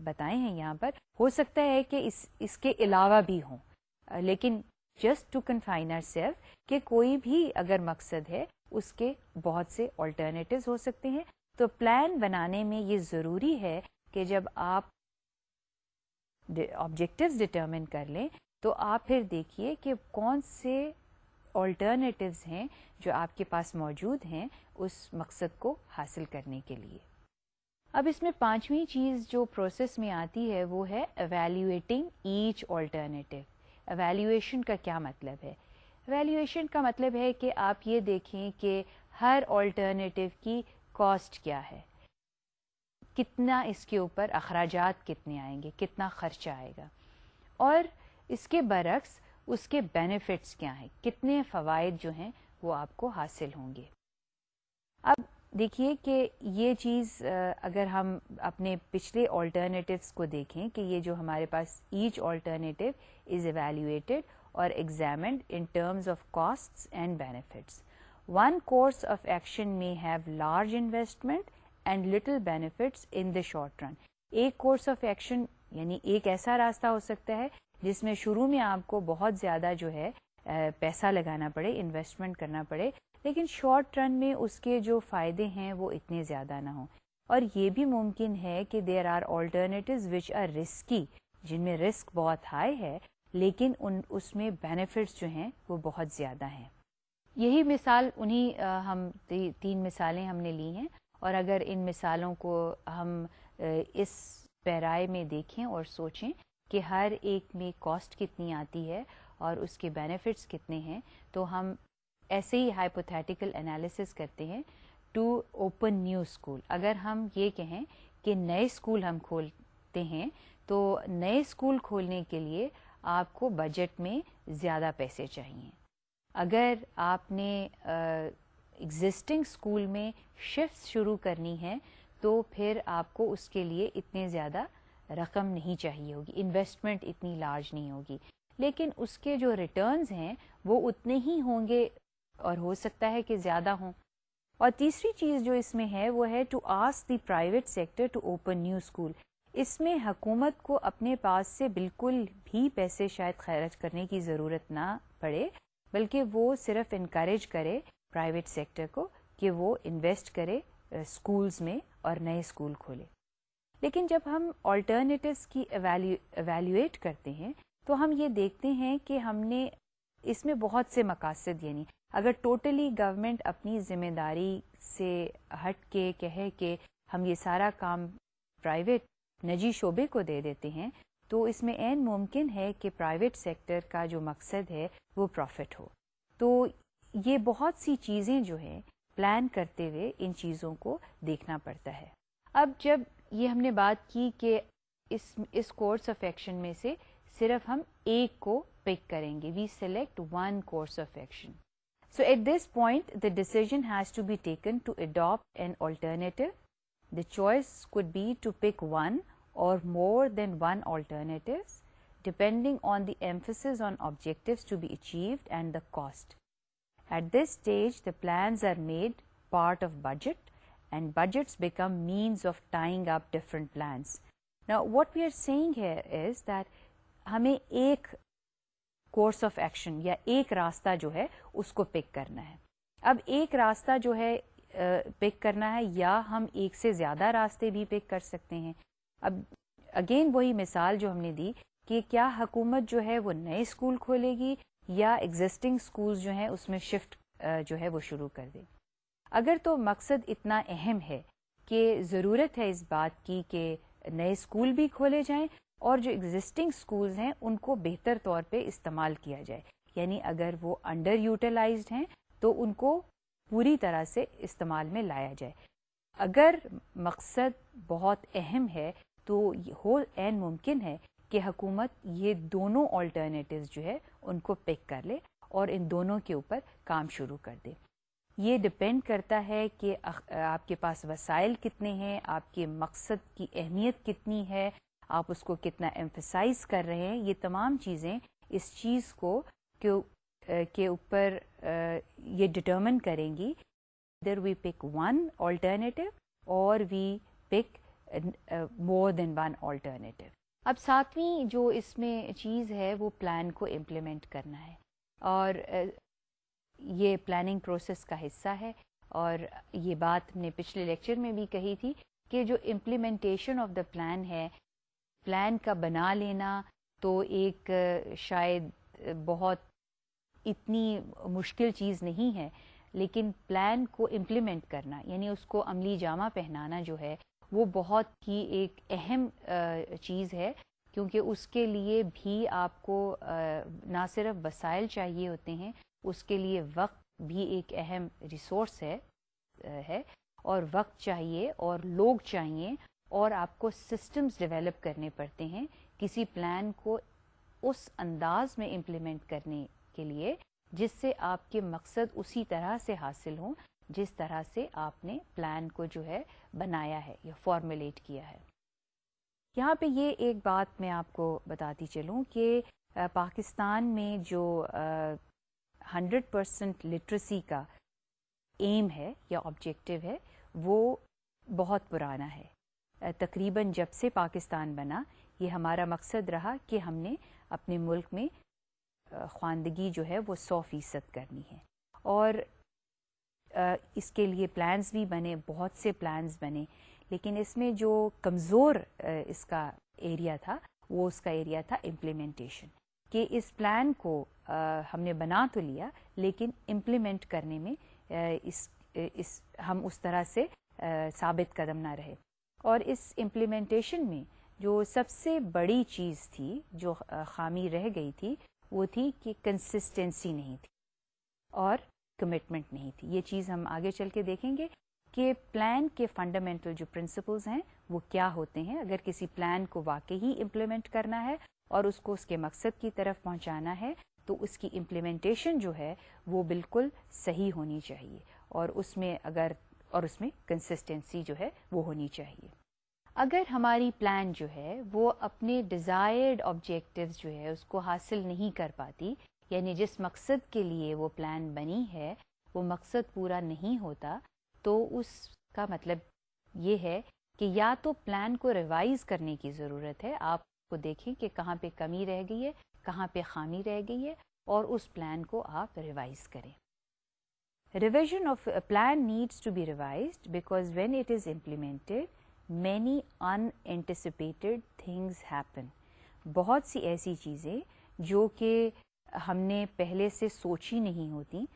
बताए हैं यहाँ पर हो सकता है कि इस इसके अलावा भी हों लेकिन just to confine our self कि कोई भी अगर मकसद है उसके बहुत से ऑल्टरनेटिव हो सकते हैं तो प्लान बनाने में ये ज़रूरी है कि जब आप ऑब्जेक्टिव डिटर्मिन कर लें तो आप फिर देखिए कि कौन से ऑल्टरनेटिव्स हैं जो आपके पास मौजूद हैं उस मकसद को हासिल करने के लिए अब इसमें पांचवी चीज़ जो प्रोसेस में आती है वो है एवेल्यूएटिंग ईच ऑल्टरनेटिव एवेल्यूएशन का क्या मतलब है एवेल्यूएशन का मतलब है कि आप ये देखें कि हर ऑल्टरनेटिव की कॉस्ट क्या है कितना इसके ऊपर अखराज कितने आएंगे कितना खर्चा आएगा और इसके बरक्स उसके बेनिफिट्स क्या हैं कितने फ़वाद जो हैं वो आपको हासिल होंगे अब देखिए कि ये चीज़ अगर हम अपने पिछले ऑल्टरनेटिव्स को देखें कि ये जो हमारे पास ईच ऑल्टरनेटिव इज़ एवेल्यूएटेड और examined in terms of cost and benefits one course of action में have large investment and little benefits in the short run एक कोर्स ऑफ एक्शन यानी एक ऐसा रास्ता हो सकता है जिसमें शुरू में आपको बहुत ज़्यादा जो है पैसा लगाना पड़े इन्वेस्टमेंट करना पड़े लेकिन शॉर्ट रन में उसके जो फ़ायदे हैं वो इतने ज़्यादा ना हों और ये भी मुमकिन है कि there are alternative which are risky जिनमें रिस्क बहुत हाई है लेकिन उन उसमें बेनिफिट्स जो हैं वो बहुत ज़्यादा हैं यही मिसाल उन्हीं हम ती, तीन मिसालें हमने ली हैं और अगर इन मिसालों को हम इस पैराए में देखें और सोचें कि हर एक में कॉस्ट कितनी आती है और उसके बेनिफिट्स कितने हैं तो हम ऐसे ही हाइपोथेटिकल एनालिसिस करते हैं टू ओपन न्यू स्कूल अगर हम ये कहें कि नए स्कूल हम खोलते हैं तो नए स्कूल खोलने के लिए आपको बजट में ज़्यादा पैसे चाहिए अगर आपने एग्जिस्टिंग स्कूल में शिफ्ट शुरू करनी है तो फिर आपको उसके लिए इतने ज़्यादा रकम नहीं चाहिए होगी इन्वेस्टमेंट इतनी लार्ज नहीं होगी लेकिन उसके जो रिटर्न हैं वो उतने ही होंगे और हो सकता है कि ज़्यादा हों और तीसरी चीज़ जो इसमें है वो है to ask the private sector to open new school इसमें हकूमत को अपने पास से बिल्कुल भी पैसे शायद खैरच करने की ज़रूरत ना पड़े बल्कि वो सिर्फ इनक्रेज करे प्राइवेट सेक्टर को कि वो इन्वेस्ट करे स्कूल्स में और नए स्कूल खोले लेकिन जब हम ऑल्टरनेटिव्स की एवेल्यूएट करते हैं तो हम ये देखते हैं कि हमने इसमें बहुत से मकासद यानी अगर टोटली गवर्नमेंट अपनी जिम्मेदारी से हट के कहे कि हम ये सारा काम प्राइवेट निजी शोबे को दे देते हैं तो इसमें एन मुमकिन है कि प्राइवेट सेक्टर का जो मकसद है वो प्रॉफिट हो तो ये बहुत सी चीज़ें जो हैं प्लान करते हुए इन चीज़ों को देखना पड़ता है अब जब ये हमने बात की कि इस इस कोर्स ऑफ एक्शन में से सिर्फ हम एक को पिक करेंगे we select one course of action so at this point the decision has to be taken to adopt an alternative the choice could be to pick one or more than one alternatives depending on the emphasis on objectives to be achieved and the cost. At this stage, the plans are made part of budget and budgets become means of tying up different plans. Now, what we are saying here is that हमें एक course of action या एक रास्ता जो है उसको pick करना है अब एक रास्ता जो है पिक करना है या हम एक से ज्यादा रास्ते भी पिक कर सकते हैं अब अगेन वही मिसाल जो हमने दी कि क्या हुकूमत जो है वो नए स्कूल खोलेगी या एग्जिस्टिंग स्कूल्स जो हैं उसमें शिफ्ट जो है वो शुरू कर देगी अगर तो मकसद इतना अहम है कि ज़रूरत है इस बात की कि नए स्कूल भी खोले जाएं और जो एग्जिस्टिंग स्कूल्स हैं उनको बेहतर तौर पे इस्तेमाल किया जाए यानी अगर वो अंडर यूटिलाइज हैं तो उनको पूरी तरह से इस्तेमाल में लाया जाए अगर मकसद बहुत अहम है तो हो एन मुमकिन है कि हकूमत ये दोनों ऑल्टरनेटिव जो है उनको पिक कर ले और इन दोनों के ऊपर काम शुरू कर दे ये डिपेंड करता है कि आपके पास वसाइल कितने हैं आपके मकसद की अहमियत कितनी है आप उसको कितना एम्फिसाइज कर रहे हैं ये तमाम चीज़ें इस चीज़ को के ऊपर ये डिटर्मन करेंगी इधर वी पिक वन ऑल्टरनेटिव और we pick more than one alternative अब सातवीं जो इसमें चीज़ है वो प्लान को इम्प्लीमेंट करना है और ये प्लानिंग प्रोसेस का हिस्सा है और ये बात हमने पिछले लेक्चर में भी कही थी कि जो इम्प्लीमेंटेशन ऑफ द प्लान है प्लान का बना लेना तो एक शायद बहुत इतनी मुश्किल चीज़ नहीं है लेकिन प्लान को इम्प्लीमेंट करना यानी उसको अमली जामा पहनाना जो है वो बहुत ही एक अहम चीज़ है क्योंकि उसके लिए भी आपको ना सिर्फ वसाइल चाहिए होते हैं उसके लिए वक्त भी एक अहम रिसोर्स है है और वक्त चाहिए और लोग चाहिए और आपको सिस्टम्स डेवलप करने पड़ते हैं किसी प्लान को उस अंदाज में इम्प्लीमेंट करने के लिए जिससे आपके मकसद उसी तरह से हासिल हों जिस तरह से आपने प्लान को जो है बनाया है या फॉर्मुलेट किया है यहाँ पे ये एक बात मैं आपको बताती चलूँ कि पाकिस्तान में जो 100 परसेंट लिटरेसी का एम है या ऑब्जेक्टिव है वो बहुत पुराना है तकरीबन जब से पाकिस्तान बना ये हमारा मकसद रहा कि हमने अपने मुल्क में ख्वानदगी जो है वो सौ फ़ीसद करनी है और इसके लिए प्लान्स भी बने बहुत से प्लान्स बने लेकिन इसमें जो कमज़ोर इसका एरिया था वो उसका एरिया था इम्प्लीमेंटेशन कि इस प्लान को आ, हमने बना तो लिया लेकिन इम्प्लीमेंट करने में आ, इस इस हम उस तरह से आ, साबित कदम ना रहे और इस इम्प्लीमेंटेशन में जो सबसे बड़ी चीज़ थी जो खामी रह गई थी वो थी कि कंसिस्टेंसी नहीं थी और कमिटमेंट नहीं थी ये चीज़ हम आगे चल के देखेंगे कि प्लान के फंडामेंटल जो प्रिंसिपल्स हैं वो क्या होते हैं अगर किसी प्लान को वाकई ही इम्प्लीमेंट करना है और उसको उसके मकसद की तरफ पहुंचाना है तो उसकी इम्प्लीमेंटेशन जो है वो बिल्कुल सही होनी चाहिए और उसमें अगर और उसमें कंसिस्टेंसी जो है वो होनी चाहिए अगर हमारी प्लान जो है वो अपने डिज़ायर्ड ऑब्जेक्टिव्स जो है उसको हासिल नहीं कर पाती यानी जिस मकसद के लिए वो प्लान बनी है वो मकसद पूरा नहीं होता तो उसका मतलब ये है कि या तो प्लान को रिवाइज करने की ज़रूरत है आप को देखें कि कहाँ पे कमी रह गई है कहाँ पे खामी रह गई है और उस प्लान को आप रिवाइज करें revision of plan needs to be revise because when it is implemented many un unanticipated things happen बहुत सी ऐसी चीज़ें जो कि हमने पहले से सोची नहीं होती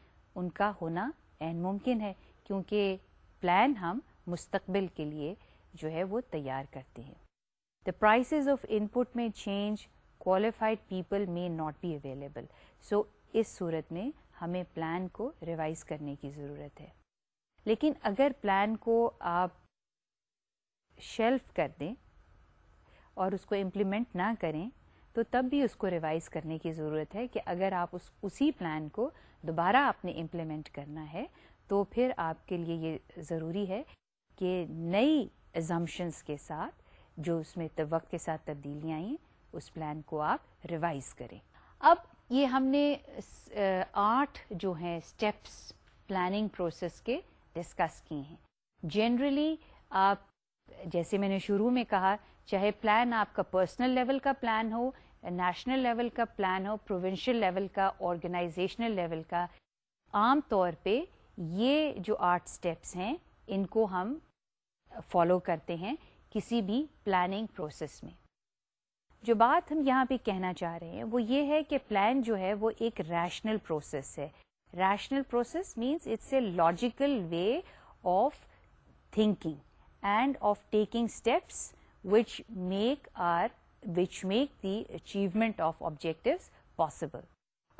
उनका होना एन मुमकिन है क्योंकि प्लान हम मुस्तबिल के लिए जो है वो तैयार करते हैं The prices of input may change, qualified people may not be available. So इस सूरत में हमें प्लान को रिवाइज करने की ज़रूरत है लेकिन अगर प्लान को आप शेल्फ कर दें और उसको इम्प्लीमेंट ना करें तो तब भी उसको रिवाइज करने की ज़रूरत है कि अगर आप उस उसी प्लान को दोबारा आपने इम्प्लीमेंट करना है तो फिर आपके लिए ये ज़रूरी है कि नई एजम्पन्स के साथ जो उसमें वक्त के साथ तब्दीलियाँ आई उस प्लान को आप रिवाइज करें अब ये हमने आठ जो हैं स्टेप्स प्लानिंग प्रोसेस के डिस्कस किए हैं जनरली आप जैसे मैंने शुरू में कहा चाहे प्लान आपका पर्सनल लेवल का प्लान हो नेशनल लेवल का प्लान हो प्रोविंशियल लेवल का ऑर्गेनाइजेशनल लेवल का आम तौर पे ये जो आठ स्टेप्स हैं इनको हम फॉलो करते हैं किसी भी प्लानिंग प्रोसेस में जो बात हम यहाँ पे कहना चाह रहे हैं वो ये है कि प्लान जो है वो एक रैशनल प्रोसेस है rational process means it's a logical way of thinking and of taking steps which make our which make the achievement of objectives possible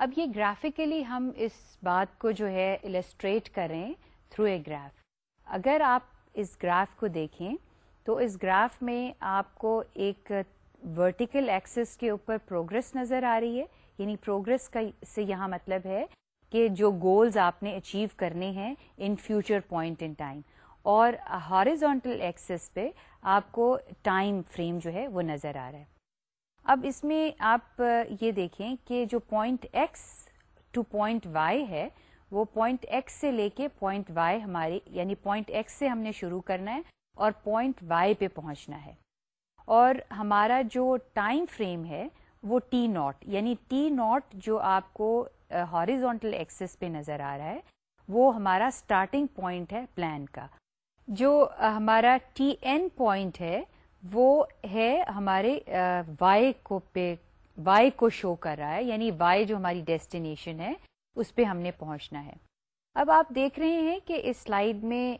अब ये ग्राफिकली हम इस बात को जो है इलस्ट्रेट करें थ्रू ए ग्राफ अगर आप इस ग्राफ को देखें तो इस ग्राफ में आपको एक वर्टिकल एक्सिस के ऊपर प्रोग्रेस नज़र आ रही है यानी प्रोग्रेस का से यहाँ मतलब है कि जो गोल्स आपने अचीव करने हैं in future point in time और हॉरिजॉन्टल एक्सेस पे आपको टाइम फ्रेम जो है वो नज़र आ रहा है अब इसमें आप ये देखें कि जो point X to point Y है वो पॉइंट एक्स से लेके पॉइंट वाई हमारी यानी पॉइंट एक्स से हमने शुरू करना है और पॉइंट वाई पे पहुंचना है और हमारा जो टाइम फ्रेम है वो टी नॉट यानी टी नॉट जो आपको हॉरिजॉन्टल एक्सेस पे नज़र आ रहा है वो हमारा स्टार्टिंग पॉइंट है प्लान का जो हमारा टी एन पॉइंट है वो है हमारे वाई को पे वाई को शो कर रहा है यानी वाई जो हमारी डेस्टिनेशन है उस पर हमने पहुंचना है अब आप देख रहे हैं कि इस स्लाइड में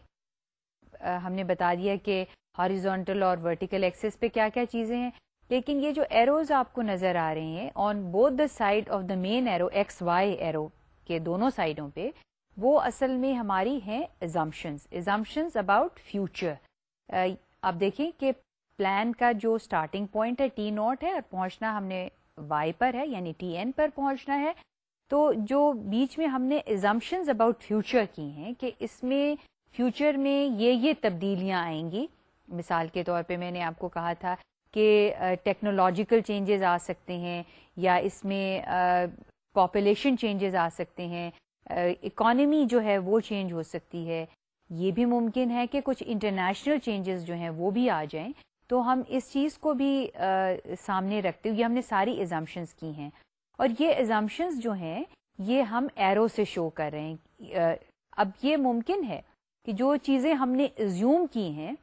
हमने बता दिया कि हॉरिजोंटल और वर्टिकल एक्सेस पे क्या क्या चीज़ें हैं लेकिन ये जो एरोज आपको नज़र आ रहे हैं on both the side of the main arrow X Y arrow के दोनों साइडों पे वो असल में हमारी हैं एजम्पन्स एजम्पन्स अबाउट फ्यूचर आप देखें कि प्लान का जो स्टार्टिंग पॉइंट है टी नॉट है और पहुंचना हमने वाई पर है यानी टी एन पर पहुंचना है तो जो बीच में हमने एजम्पन्स अबाउट फ्यूचर की हैं कि इसमें फ्यूचर में ये ये तब्दीलियाँ आएंगी मिसाल के तौर पे मैंने आपको कहा था कि टेक्नोलॉजिकल चेंजेस आ सकते हैं या इसमें पॉपुलेशन चेंजेस आ सकते हैं इकोनॉमी जो है वो चेंज हो सकती है ये भी मुमकिन है कि कुछ इंटरनेशनल चेंजेस जो हैं वो भी आ जाएं तो हम इस चीज़ को भी आ, सामने रखते हुए हमने सारी एजम्पन्स की हैं और ये एजम्पन्स जो हैं ये हम एरो से शो कर रहे हैं अब ये मुमकिन है कि जो चीज़ें हमने एज्यूम की हैं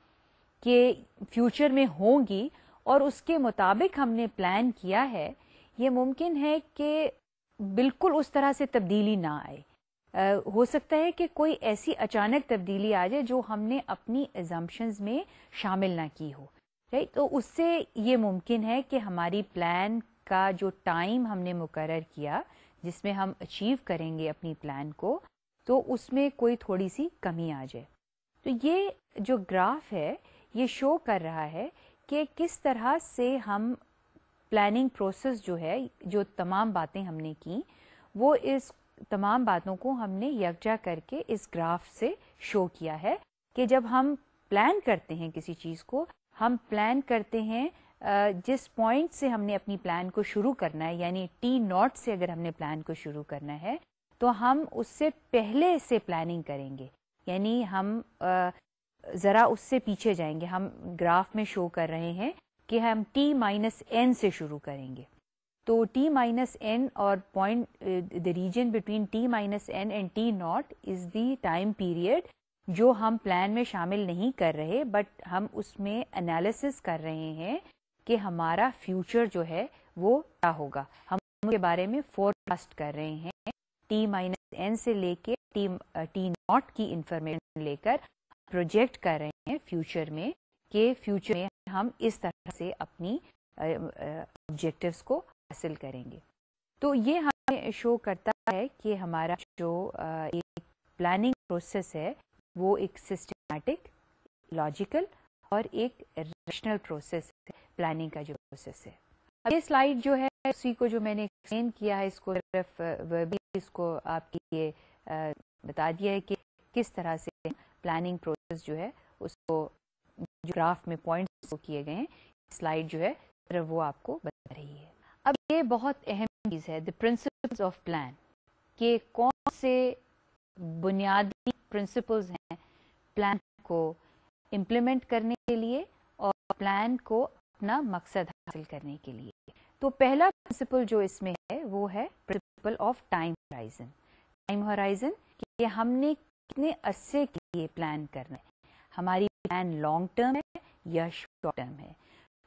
कि फ्यूचर में होंगी और उसके मुताबिक हमने प्लान किया है ये मुमकिन है कि बिल्कुल उस तरह से तब्दीली ना आए आ, हो सकता है कि कोई ऐसी अचानक तब्दीली आ जाए जो हमने अपनी एजम्पन्स में शामिल ना की हो राइट तो उससे ये मुमकिन है कि हमारी प्लान का जो टाइम हमने मुकर किया जिसमें हम अचीव करेंगे अपनी प्लान को तो उसमें कोई थोड़ी सी कमी आ जाए तो ये जो ग्राफ है ये शो कर रहा है कि किस तरह से हम प्लानिंग प्रोसेस जो है जो तमाम बातें हमने की वो इस तमाम बातों को हमने यकजा करके इस ग्राफ से शो किया है कि जब हम प्लान करते हैं किसी चीज़ को हम प्लान करते हैं जिस पॉइंट से हमने अपनी प्लान को शुरू करना है यानी टी नॉट से अगर हमने प्लान को शुरू करना है तो हम उससे पहले से प्लानिंग करेंगे यानी हम ज़रा उससे पीछे जाएंगे हम ग्राफ में शो कर रहे हैं कि हम t माइनस एन से शुरू करेंगे तो t माइनस एन और point the region between t minus N and T naught is the time period जो हम प्लान में शामिल नहीं कर रहे बट हम उसमें एनालिसिस कर रहे हैं कि हमारा फ्यूचर जो है वो क्या होगा हम उसके बारे में फोरकास्ट कर रहे हैं टी माइनस एन से लेके टी टी नॉट की इंफॉर्मेशन लेकर प्रोजेक्ट कर रहे हैं फ्यूचर में के फ्यूचर में हम इस तरह से अपनी ऑब्जेक्टिव्स को हासिल करेंगे तो ये हमें शो करता है कि हमारा जो एक प्लानिंग प्रोसेस है वो एक सिस्टमेटिक लॉजिकल और एक रैशनल प्रोसेस प्लानिंग का जो प्रोसेस है अब ये स्लाइड जो है उसी को जो मैंने एक्सप्लेन किया है इसको सिर्फ इसको आपकी ये बता दिया है कि किस तरह से प्लानिंग प्रोसेस जो है उसको जो ग्राफ में पॉइंट्स किए गए हैं स्लाइड जो है वो आपको बता रही है अब ये बहुत अहम चीज है द प्रिंसिपल्स ऑफ प्लान के कौन से बुनियादी प्रिंसिपल्स हैं प्लान को इम्प्लीमेंट करने के लिए और प्लान को अपना मकसद हासिल करने के लिए तो पहला प्रिंसिपल जो इसमें है वो है principle of time horizon time horizon कि हमने कितने अरसे के लिए प्लान करना है हमारी प्लान लॉन्ग टर्म है या शॉर्ट टर्म है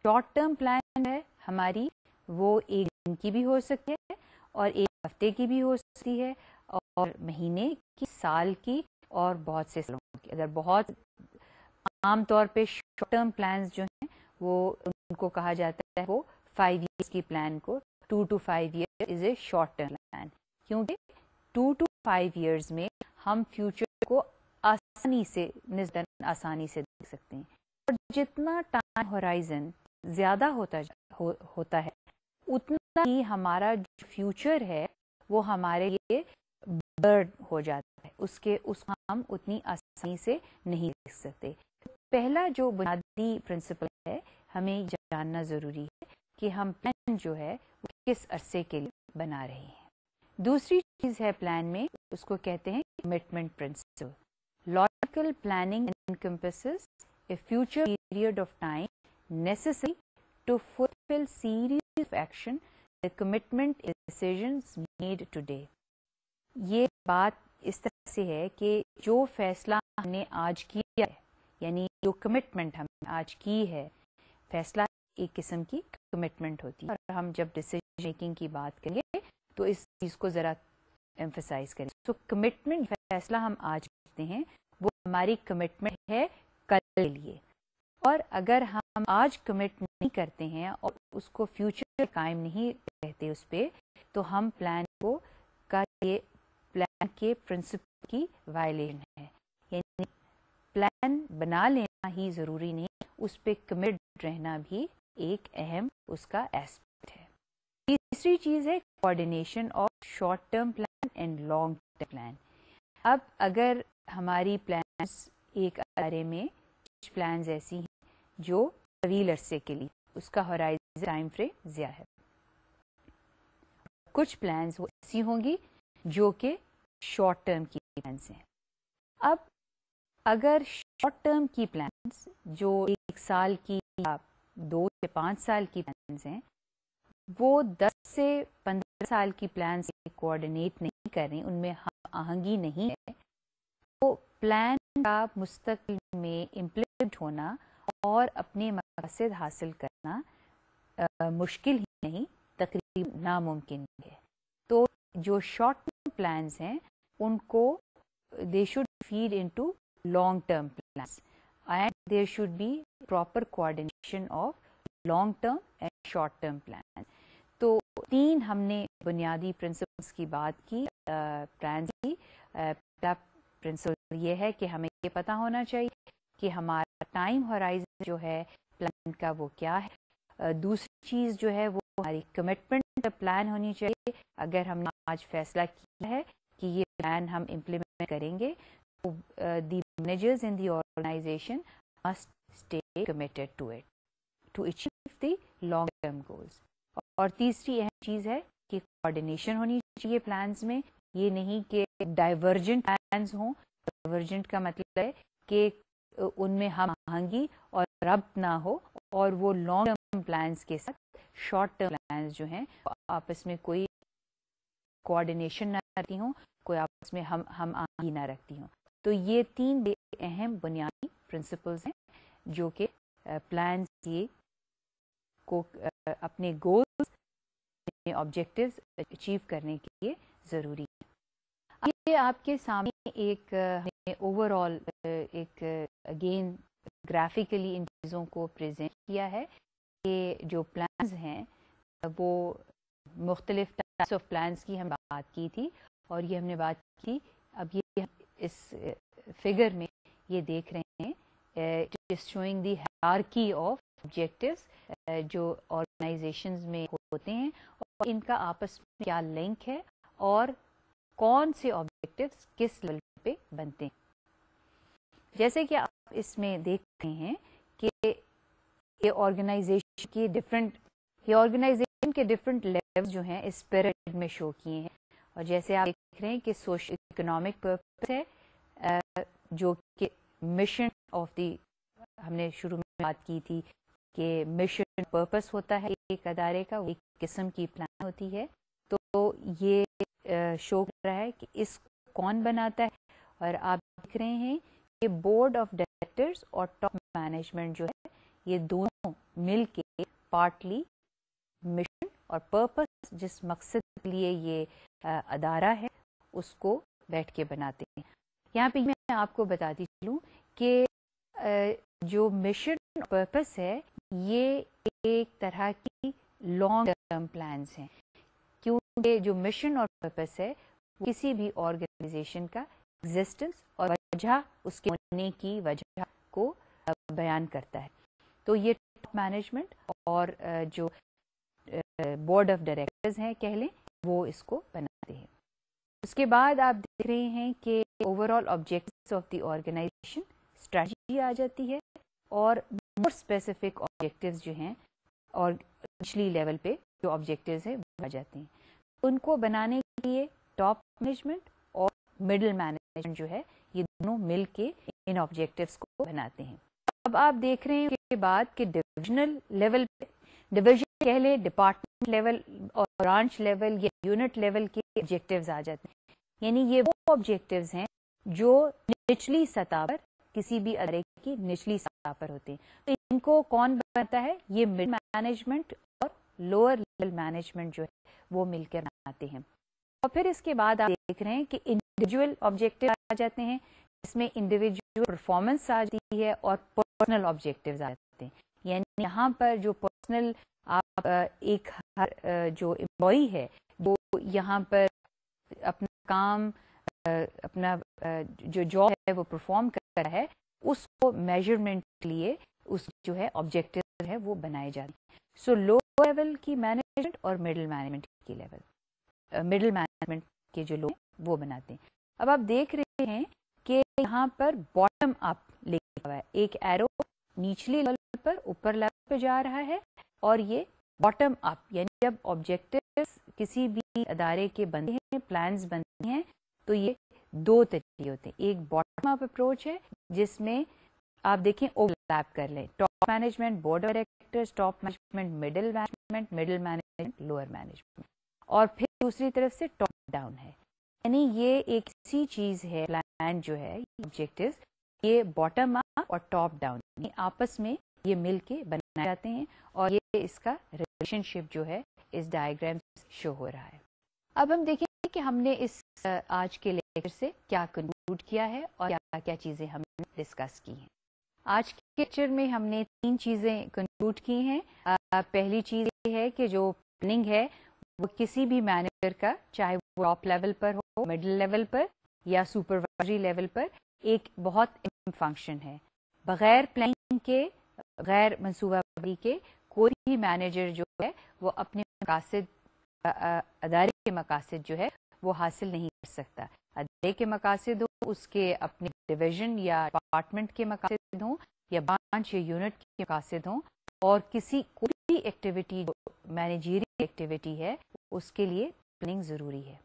शॉर्ट टर्म प्लान है हमारी वो एक दिन की भी हो सकती है और एक हफ्ते की भी हो सकती है और महीने की साल की और बहुत से सालों की अगर बहुत आमतौर पे शॉर्ट टर्म प्लान्स जो हैं वो उनको कहा जाता है वो फाइव ईयर्स की प्लान को two to five year is a short term plan क्योंकि टू टू फाइव ईयर्स में हम फ्यूचर को आसानी से निस्बतन आसानी से देख सकते हैं और जितना टाइम होराइजन ज़्यादा होता हो, होता है उतना ही हमारा जो फ्यूचर है वो हमारे लिए बर्ड हो जाता है उसके उस हम उतनी आसानी से नहीं देख सकते पहला जो बुनियादी प्रिंसिपल है हमें जानना ज़रूरी है कि हम प्लान जो है किस अरसे के लिए बना रही हैं दूसरी चीज है प्लान में उसको कहते हैं commitment principle logical planning encompasses a future period of time necessary to fulfill series of action the commitment is ये बात इस तरह से है कि जो फैसला हमने आज किया है यानी जो कमिटमेंट हमने आज की है फैसला एक किस्म की कमिटमेंट होती है और हम जब डिसीजन मेकिंग की बात करेंगे तो इस चीज़ को ज़रा एम्फेसाइज करें सो कमिटमेंट फैसला हम आज करते हैं वो हमारी कमिटमेंट है कल के लिए और अगर हम आज कमिट नहीं करते हैं और उसको फ्यूचर कायम नहीं रहते उस पर तो हम प्लान को का ये प्लान के प्रिंसिपल की वायलेशन है यानी प्लान बना लेना ही ज़रूरी नहीं उस पर कमिट रहना भी एक अहम उसका एस्पेक्ट तीसरी चीज़ है coordination of short term plan and long term plan अब अगर हमारी प्लान्स एक अदारे में कुछ प्लान्स ऐसी हैं जो तवील अरसे के लिए उसका हॉराइजन टाइम फ्रेम ज़्यादा है कुछ प्लान्स वो ऐसी होंगी जो कि शॉर्ट टर्म की प्लान्स हैं अब अगर शॉर्ट टर्म की प्लान्स जो एक साल की या दो से पाँच साल की प्लान्स हैं वो 10 से 15 साल की प्लान से कोऑर्डिनेट नहीं कर रही उनमें हम आहंगी नहीं है तो प्लान का मुस्तकिल में इम्प्लीमेंट होना और अपने मकसद हासिल करना आ, मुश्किल ही नहीं तकरीब नामुमकिन है तो जो शॉर्ट टर्म प्लान हैं उनको they should feed into long term plan and there should be proper coordination of long term and short term plan तीन हमने बुनियादी प्रिंसिपल्स की बात की प्लान की पहला प्रिंसिपल ये है कि हमें ये पता होना चाहिए कि हमारा टाइम हॉराइज जो है प्लान का वो क्या है दूसरी चीज़ जो है वो हमारी कमिटमेंट प्लान होनी चाहिए अगर हमने आज फैसला किया है कि ये प्लान हम इम्प्लीमेंट करेंगे तो the managers in the organization must stay committed to it to achieve the long term goals और तीसरी अहम चीज़ है कि कोऑर्डिनेशन होनी चाहिए प्लान्स में ये नहीं कि डाइवर्जेंट प्लान्स हों डाइवर्जेंट का मतलब है कि उनमें हम आहंगी और रब ना हो और वो लॉन्ग टर्म प्लान्स के साथ शॉर्ट टर्म प्लान्स जो हैं आपस में कोई कोऑर्डिनेशन ना रहती हों कोई आपस में हम हम आहंगी ना रखती हों तो ये तीन अहम बुनियादी प्रिंसिपल्स हैं जो कि प्लान्स ये को अपने गोल्स अपने ऑब्जेक्टिव्स अचीव करने के लिए ज़रूरी है ये आपके सामने एक ओवरऑल एक अगेन ग्राफिकली इन चीज़ों को प्रेजेंट किया है कि जो प्लान्स हैं वो मुख्तलिफ टाइप्स ऑफ प्लान्स की हम बात की थी और ये हमने बात की अब ये इस फिगर में ये देख रहे हैं showing the hierarchy of objectives जो ऑर्गेनाइजेशन में होते हैं और इनका आपस में क्या लिंक है और कौन से ऑब्जेक्टिव्स किस लेवल पे बनते हैं जैसे कि आप इसमें देखते हैं कि ये ऑर्गेनाइजेशन के डिफरेंट ये ऑर्गेनाइजेशन के डिफरेंट लेवल्स जो हैं इस पिरामिड में शो किए हैं और जैसे आप देख रहे हैं कि सोशल इकोनॉमिक पर्पज है जो कि मिशन ऑफ दी हमने शुरू में बात की थी कि मिशन पर्पस होता है एक अदारे का एक किस्म की प्लान होती है तो ये शो कर रहा है कि इस कौन बनाता है और आप देख रहे हैं कि बोर्ड ऑफ डायरेक्टर्स और टॉप मैनेजमेंट जो है ये दोनों मिल के पार्टली मिशन और पर्पस जिस मकसद के लिए ये अदारा है उसको बैठ के बनाते हैं यहाँ पे मैं आपको बताती चलूँ कि जो मिशन पर्पस है ये एक तरह की लॉन्ग टर्म प्लान हैं क्योंकि जो मिशन और पर्पस है किसी भी ऑर्गेनाइजेशन का एग्जिस्टेंस और वजह उसके होने की वजह को बयान करता है तो ये टॉप मैनेजमेंट और जो बोर्ड ऑफ डायरेक्टर्स हैं कह लें वो इसको बनाते हैं उसके बाद आप देख रहे हैं कि overall objective of the organization strategy आ जाती है और मोर स्पेसिफिक ऑब्जेक्टिव्स जो हैं और निचली लेवल पे जो ऑब्जेक्टिव्स है बनाए जाते हैं उनको बनाने के लिए टॉप मैनेजमेंट और मिडिल मैनेजमेंट जो है ये दोनों मिल के इन ऑब्जेक्टिव को बनाते हैं अब आप देख रहे हैं के बाद के डिविजनल लेवल पे डिविजन कह लें डिपार्टमेंट लेवल और ब्रांच लेवल या यूनिट लेवल के ऑब्जेक्टिव आ जाते हैं यानी ये वो ऑब्जेक्टिव हैं जो निचली सतह पर किसी भी अदारे की निचली सतह पर होते हैं तो इनको कौन बनाता है ये मिड मैनेजमेंट और लोअर लेवल मैनेजमेंट जो है वो मिलकर बनाते हैं और फिर इसके बाद आप देख रहे हैं कि इंडिविजुअल ऑब्जेक्टिव आ जाते हैं इसमें इंडिविजुअल परफॉर्मेंस आ जाती है और पर्सनल ऑब्जेक्टिव आ जाते हैं यानी यहाँ पर जो पर्सनल आप एक हर जो एम्प्लॉय है वो यहाँ पर अपना काम अपना जो जॉब है वो परफॉर्म कर रहा है उसको मेजरमेंट के लिए उस जो है ऑब्जेक्टिव है वो बनाए जाते हैं सो लो लेवल की मैनेजमेंट और मिडिल मैनेजमेंट की लेवल मिडिल मैनेजमेंट के जो लोग वो बनाते हैं अब आप देख रहे हैं कि यहाँ पर बॉटम अप लिखा हुआ है एक एरो निचले लेवल पर ऊपर लेवल पर जा रहा है और ये बॉटम अप यानी जब ऑब्जेक्टिव किसी भी अदारे के बनते हैं प्लान बनते हैं तो ये दो तरीके होते हैं एक बॉटम अप अप्रोच है जिसमें आप देखें ओवरलैप कर लें top management board directors top management middle management middle management lower management और फिर दूसरी तरफ से टॉप डाउन है यानी ये एक सी चीज है प्लान जो है ऑब्जेक्टिव ये बॉटम अप और टॉप डाउन आपस में ये मिलके बनाए जाते हैं और ये इसका रिलेशनशिप जो है इस डायग्राम शो हो रहा है अब हम देखें कि हमने इस आज के लेक्चर से क्या कंक्लूड किया है और क्या क्या चीज़ें हमने डिस्कस की हैं आज के लेक्चर में हमने तीन चीज़ें कंक्लूड की हैं पहली चीज़ ये है कि जो प्लानिंग है वो किसी भी मैनेजर का चाहे वो टॉप लेवल पर हो मिडिल लेवल पर या सुपरवाइजरी लेवल पर एक बहुत अहम फंक्शन है बगैर प्लानिंग के गैर मनसूबाबंदी के कोई भी मैनेजर जो है वो अपने मकासद अदारे के मकासद जो है वो हासिल नहीं कर सकता अदारे के मकासद हों उसके अपने डिवीजन या डिपार्टमेंट के मकासद हों या ब्रांच या यूनिट के मकासद हों और किसी कोई भी एक्टिविटी जो एक्टिविटी है उसके लिए प्लानिंग ज़रूरी है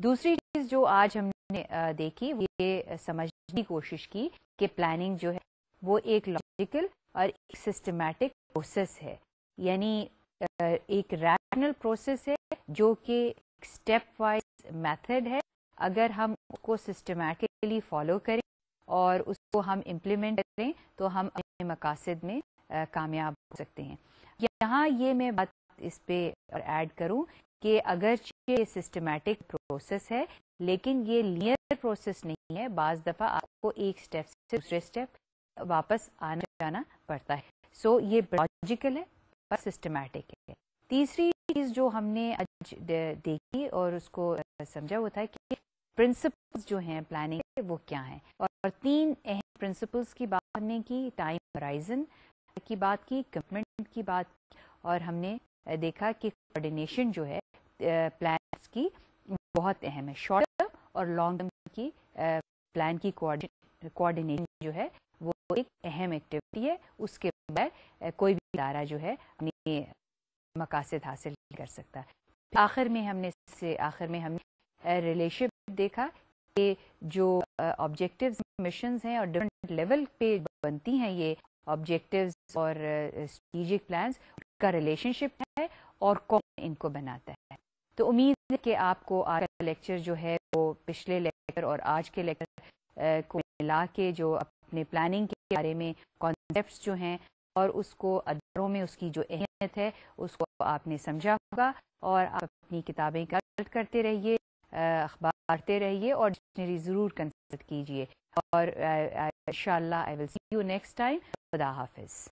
दूसरी चीज़ जो आज हमने देखी वो ये समझने की कोशिश की कि प्लानिंग जो है वो एक लॉजिकल और एक सिस्टमेटिक प्रोसेस है यानी एक रैशनल प्रोसेस है जो कि स्टेप वाइज मेथड है अगर हम उसको सिस्टमेटिकली फॉलो करें और उसको हम इम्प्लीमेंट करें तो हम अपने मकासद में कामयाब हो सकते हैं यहाँ ये मैं बात इस पे ऐड करूं कि अगर ये सिस्टमेटिक प्रोसेस है लेकिन ये लिनियर प्रोसेस नहीं है बाज दफा आपको एक स्टेप से दूसरे स्टेप वापस आना जाना पड़ता है सो so, ये लॉजिकल है पर सिस्टमेटिक है तीसरी चीज जो हमने देखी और उसको समझा वो था कि प्रिंसिपल्स जो हैं प्लानिंग के वो क्या हैं और तीन अहम प्रिंसिपल्स की बात हमने की टाइम होराइजन की बात की कमिटमेंट की बात की और हमने देखा कि कोऑर्डिनेशन जो है प्लान की बहुत अहम है शॉर्ट टर्म और लॉन्ग टर्म की प्लान की कोऑर्डिनेशन जो है वो एक अहम एक्टिविटी है उसके बगैर कोई भी इदारा जो है अपनी मकासद हासिल कर सकता आखिर में हमने से आखिर में हमने रिलेशनशिप देखा कि जो ऑब्जेक्टिव्स मिशंस हैं और डिफरेंट लेवल पे बनती हैं ये ऑब्जेक्टिव्स और स्ट्रेटिजिक प्लान्स का रिलेशनशिप है और कौन इनको बनाता है तो उम्मीद है कि आपको आज का लेक्चर जो है वो पिछले लेक्चर और आज के लेक्चर को मिला के जो अपने प्लानिंग के बारे में कॉन्सेप्ट जो हैं और उसको अदारों में उसकी जो अहमियत है उसको आपने समझा होगा और आप अपनी किताबें कंसल्ट करते रहिए अखबारते रहिए और डिक्शनरी ज़रूर कंसल्ट कीजिए और in I will see you next time खुदा हाफिज़